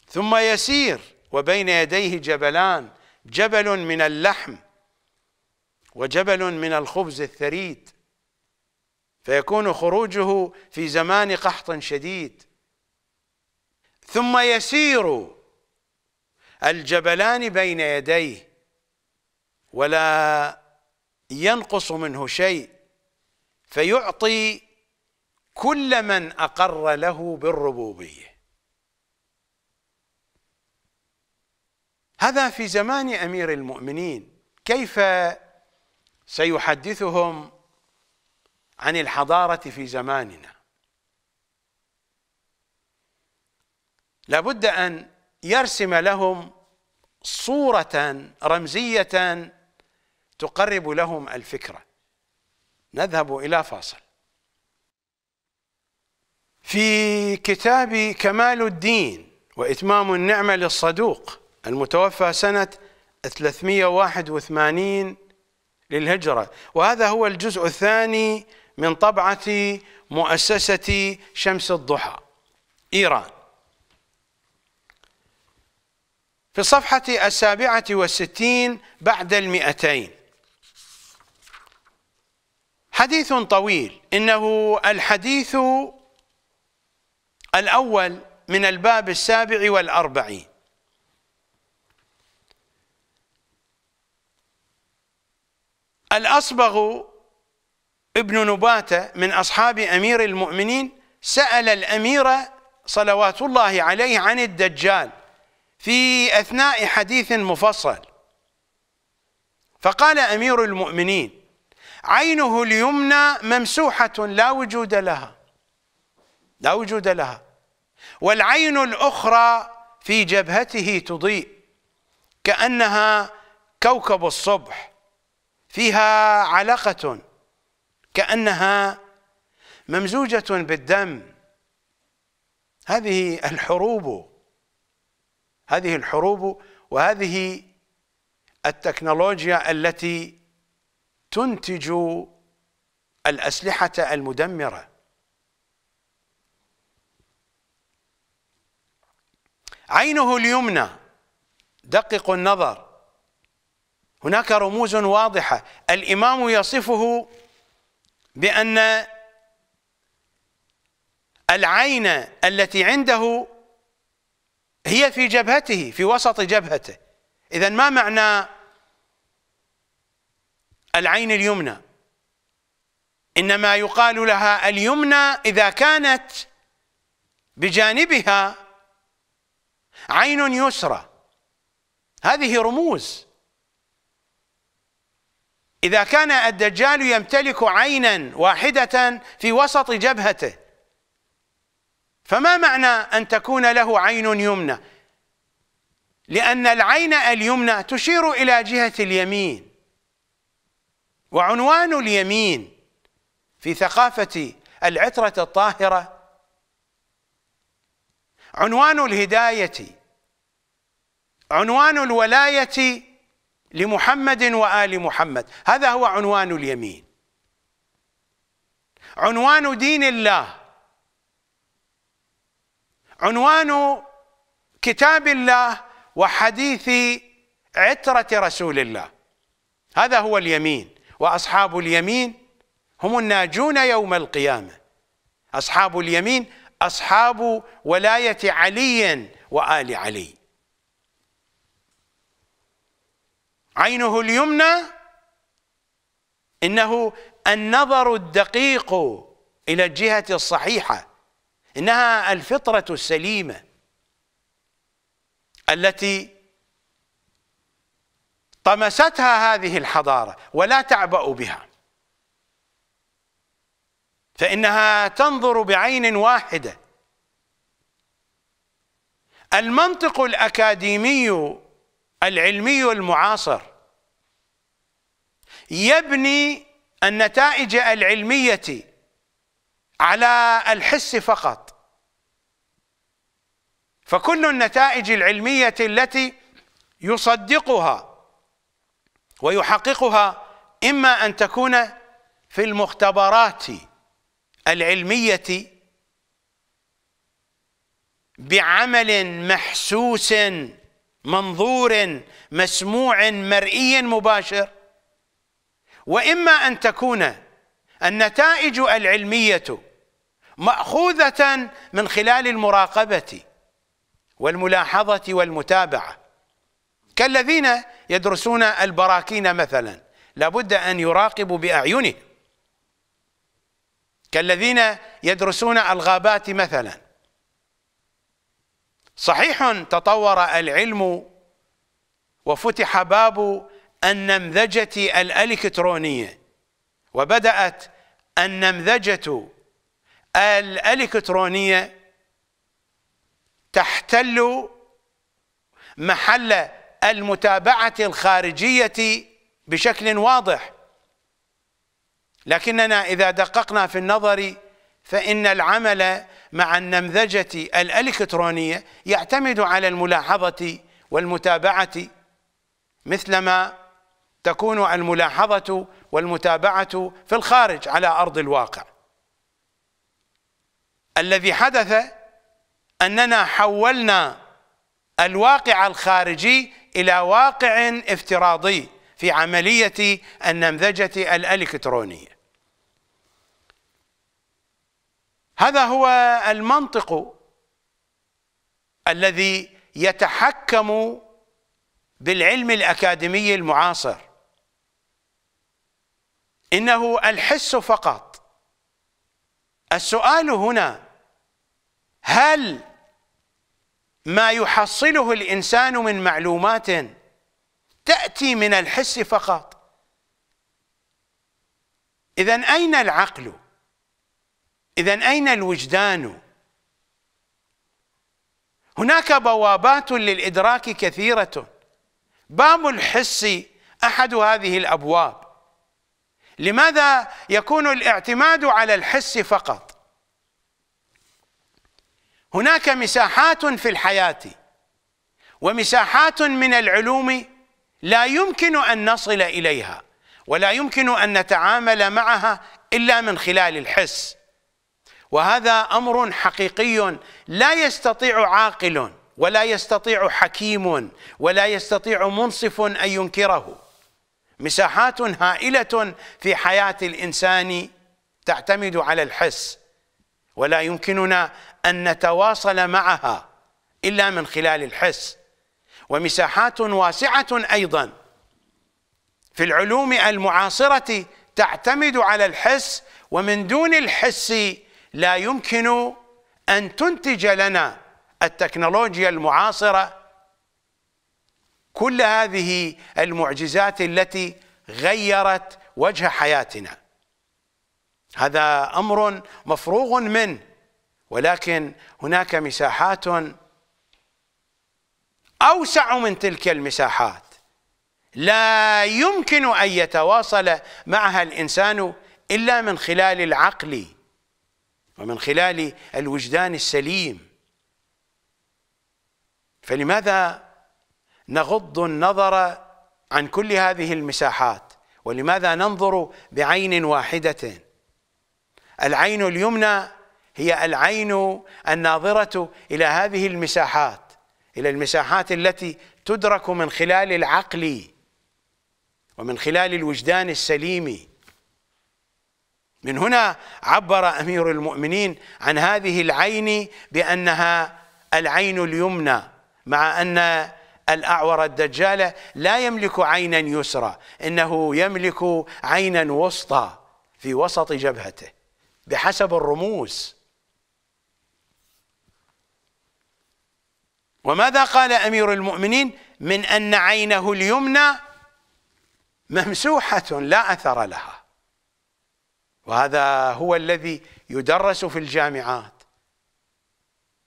ثم يسير وبين يديه جبلان جبل من اللحم وجبل من الخبز الثريد فيكون خروجه في زمان قحط شديد ثم يسير الجبلان بين يديه ولا ينقص منه شيء فيعطي كل من أقر له بالربوبية هذا في زمان أمير المؤمنين كيف سيحدثهم عن الحضارة في زماننا لابد أن يرسم لهم صورة رمزية تقرب لهم الفكره نذهب الى فاصل في كتاب كمال الدين واتمام النعمه للصدوق المتوفى سنه 381 للهجره وهذا هو الجزء الثاني من طبعه مؤسسه شمس الضحى ايران في الصفحة السابعة والستين بعد المئتين حديث طويل انه الحديث الاول من الباب السابع والاربعين الاصبغ ابن نباته من اصحاب امير المؤمنين سال الامير صلوات الله عليه عن الدجال في اثناء حديث مفصل فقال امير المؤمنين عينه اليمنى ممسوحة لا وجود لها لا وجود لها والعين الأخرى في جبهته تضيء كأنها كوكب الصبح فيها علقة كأنها ممزوجة بالدم هذه الحروب هذه الحروب وهذه التكنولوجيا التي تنتج الأسلحة المدمرة عينه اليمنى دقق النظر هناك رموز واضحة الإمام يصفه بأن العين التي عنده هي في جبهته في وسط جبهته إذا ما معنى العين اليمنى إنما يقال لها اليمنى إذا كانت بجانبها عين يسرى هذه رموز إذا كان الدجال يمتلك عينا واحدة في وسط جبهته فما معنى أن تكون له عين يمنى لأن العين اليمنى تشير إلى جهة اليمين وعنوان اليمين في ثقافة العترة الطاهرة عنوان الهداية عنوان الولاية لمحمد وآل محمد هذا هو عنوان اليمين عنوان دين الله عنوان كتاب الله وحديث عترة رسول الله هذا هو اليمين وأصحاب اليمين هم الناجون يوم القيامة أصحاب اليمين أصحاب ولاية علي وآل علي عينه اليمنى إنه النظر الدقيق إلى الجهة الصحيحة إنها الفطرة السليمة التي طمستها هذه الحضارة ولا تعبأ بها فإنها تنظر بعين واحدة المنطق الأكاديمي العلمي المعاصر يبني النتائج العلمية على الحس فقط فكل النتائج العلمية التي يصدقها ويحققها إما أن تكون في المختبرات العلمية بعمل محسوس منظور مسموع مرئي مباشر وإما أن تكون النتائج العلمية مأخوذة من خلال المراقبة والملاحظة والمتابعة كالذين يدرسون البراكين مثلا لابد أن يراقبوا بأعينهم كالذين يدرسون الغابات مثلا صحيح تطور العلم وفتح باب النمذجة الإلكترونية وبدأت النمذجة الإلكترونية تحتل محل المتابعة الخارجية بشكل واضح لكننا إذا دققنا في النظر فإن العمل مع النمذجة الإلكترونية يعتمد على الملاحظة والمتابعة مثلما تكون الملاحظة والمتابعة في الخارج على أرض الواقع الذي حدث أننا حولنا الواقع الخارجي إلى واقع افتراضي في عملية النمذجة الإلكترونية هذا هو المنطق الذي يتحكم بالعلم الأكاديمي المعاصر إنه الحس فقط السؤال هنا هل ما يحصله الانسان من معلومات تاتي من الحس فقط اذا اين العقل اذا اين الوجدان هناك بوابات للادراك كثيره باب الحس احد هذه الابواب لماذا يكون الاعتماد على الحس فقط هناك مساحات في الحياة ومساحات من العلوم لا يمكن أن نصل إليها ولا يمكن أن نتعامل معها إلا من خلال الحس وهذا أمر حقيقي لا يستطيع عاقل ولا يستطيع حكيم ولا يستطيع منصف أن ينكره مساحات هائلة في حياة الإنسان تعتمد على الحس ولا يمكننا أن نتواصل معها إلا من خلال الحس ومساحات واسعة أيضا في العلوم المعاصرة تعتمد على الحس ومن دون الحس لا يمكن أن تنتج لنا التكنولوجيا المعاصرة كل هذه المعجزات التي غيرت وجه حياتنا هذا أمر مفروغ منه ولكن هناك مساحات أوسع من تلك المساحات لا يمكن أن يتواصل معها الإنسان إلا من خلال العقل ومن خلال الوجدان السليم فلماذا نغض النظر عن كل هذه المساحات ولماذا ننظر بعين واحدة العين اليمنى هي العين الناظرة إلى هذه المساحات إلى المساحات التي تدرك من خلال العقل ومن خلال الوجدان السليم من هنا عبر أمير المؤمنين عن هذه العين بأنها العين اليمنى مع أن الأعور الدجال لا يملك عينا يسرى إنه يملك عينا وسطى في وسط جبهته بحسب الرموز وماذا قال امير المؤمنين من ان عينه اليمنى ممسوحه لا اثر لها وهذا هو الذي يدرس في الجامعات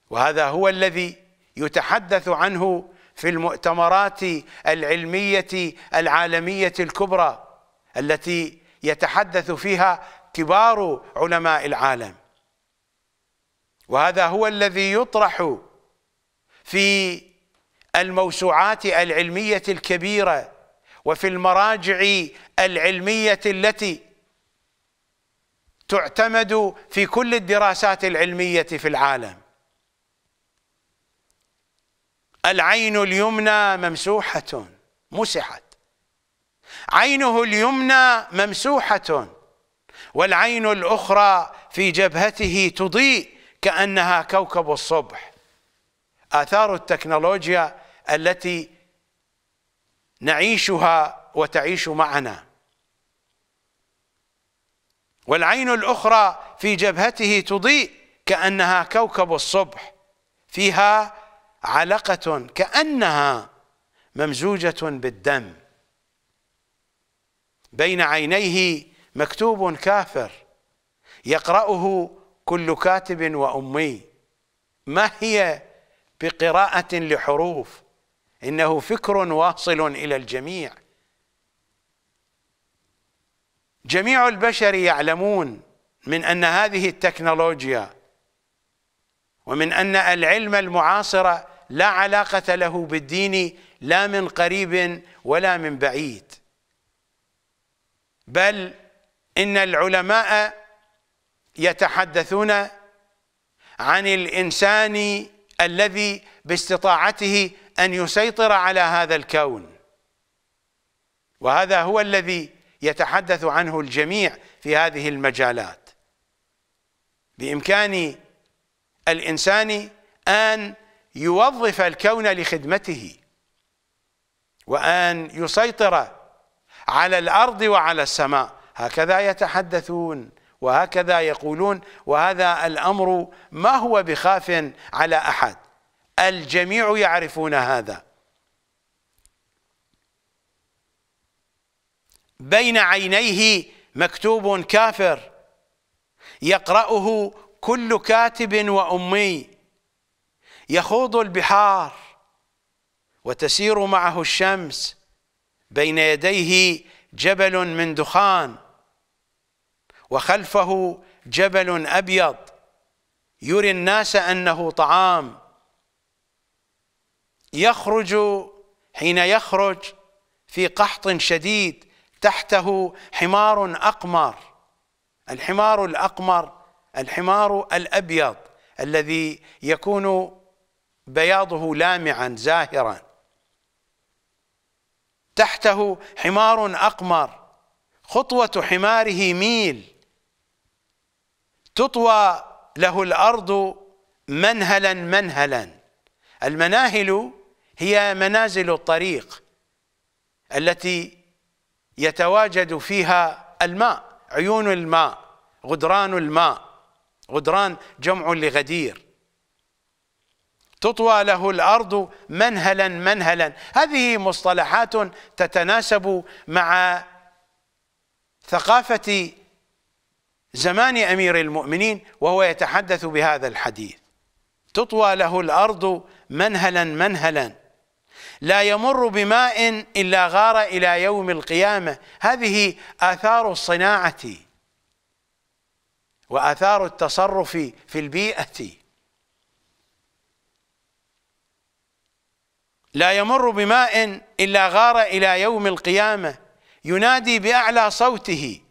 وهذا هو الذي يتحدث عنه في المؤتمرات العلميه العالميه الكبرى التي يتحدث فيها كبار علماء العالم وهذا هو الذي يطرح في الموسوعات العلمية الكبيرة وفي المراجع العلمية التي تعتمد في كل الدراسات العلمية في العالم العين اليمنى ممسوحة مسحت عينه اليمنى ممسوحة والعين الأخرى في جبهته تضيء كأنها كوكب الصبح آثار التكنولوجيا التي نعيشها وتعيش معنا والعين الأخرى في جبهته تضيء كأنها كوكب الصبح فيها علقة كأنها ممزوجة بالدم بين عينيه مكتوب كافر يقرأه كل كاتب وأمي ما هي بقراءة لحروف إنه فكر واصل إلى الجميع جميع البشر يعلمون من أن هذه التكنولوجيا ومن أن العلم المعاصر لا علاقة له بالدين لا من قريب ولا من بعيد بل إن العلماء يتحدثون عن الإنسان الذي باستطاعته ان يسيطر على هذا الكون وهذا هو الذي يتحدث عنه الجميع في هذه المجالات بامكان الانسان ان يوظف الكون لخدمته وان يسيطر على الارض وعلى السماء هكذا يتحدثون وهكذا يقولون وهذا الأمر ما هو بخاف على أحد الجميع يعرفون هذا بين عينيه مكتوب كافر يقرأه كل كاتب وأمي يخوض البحار وتسير معه الشمس بين يديه جبل من دخان وخلفه جبل ابيض يري الناس انه طعام يخرج حين يخرج في قحط شديد تحته حمار اقمر الحمار الاقمر الحمار الابيض الذي يكون بياضه لامعا زاهرا تحته حمار اقمر خطوه حماره ميل تطوى له الأرض منهلا منهلا المناهل هي منازل الطريق التي يتواجد فيها الماء عيون الماء غدران الماء غدران جمع لغدير تطوى له الأرض منهلا منهلا هذه مصطلحات تتناسب مع ثقافة زمان امير المؤمنين وهو يتحدث بهذا الحديث تطوى له الارض منهلا منهلا لا يمر بماء الا غار الى يوم القيامه هذه اثار الصناعه واثار التصرف في البيئه لا يمر بماء الا غار الى يوم القيامه ينادي باعلى صوته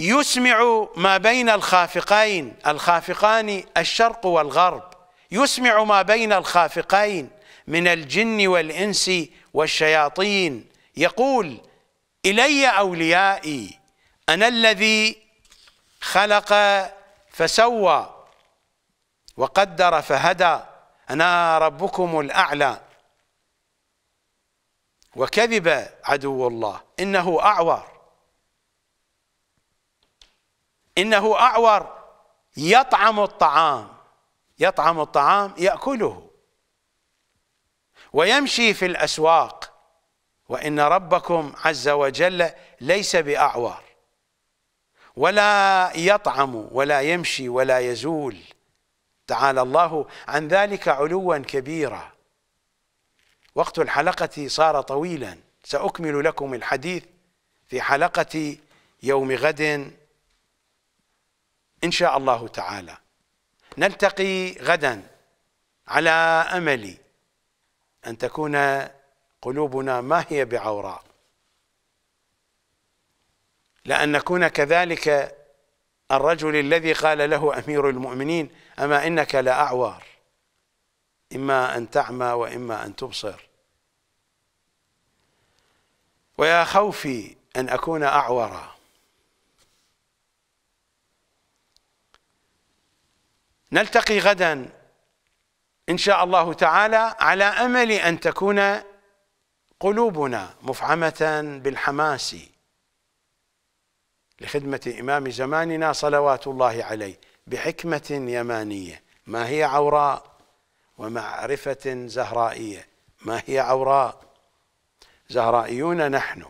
يسمع ما بين الخافقين الخافقان الشرق والغرب يسمع ما بين الخافقين من الجن والإنس والشياطين يقول إلي أوليائي أنا الذي خلق فسوى وقدر فهدى أنا ربكم الأعلى وكذب عدو الله إنه أعور إنه أعور يطعم الطعام يطعم الطعام يأكله ويمشي في الأسواق وإن ربكم عز وجل ليس بأعور ولا يطعم ولا يمشي ولا يزول تعالى الله عن ذلك علوا كبيرا وقت الحلقة صار طويلا سأكمل لكم الحديث في حلقة يوم غد إن شاء الله تعالى نلتقي غدا على أمل أن تكون قلوبنا ما هي بعوراء لأن نكون كذلك الرجل الذي قال له أمير المؤمنين أما إنك لأعور إما أن تعمى وإما أن تبصر ويا خوفي أن أكون أعورا نلتقي غدا إن شاء الله تعالى على أمل أن تكون قلوبنا مفعمة بالحماس لخدمة إمام زماننا صلوات الله عليه بحكمة يمانية ما هي عوراء ومعرفة زهرائية ما هي عوراء زهرائيون نحن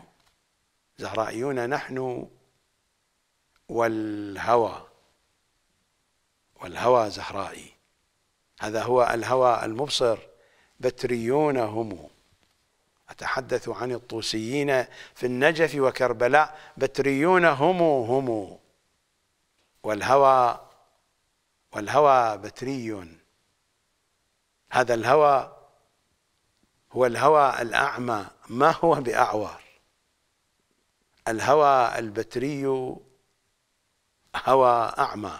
زهرائيون نحن والهوى والهوى زهرائي هذا هو الهوى المبصر بتريون هم أتحدث عن الطوسيين في النجف وكربلاء بتريون هم هم والهوى والهوى بتري هذا الهوى هو الهوى الأعمى ما هو بأعور الهوى البتري هوى أعمى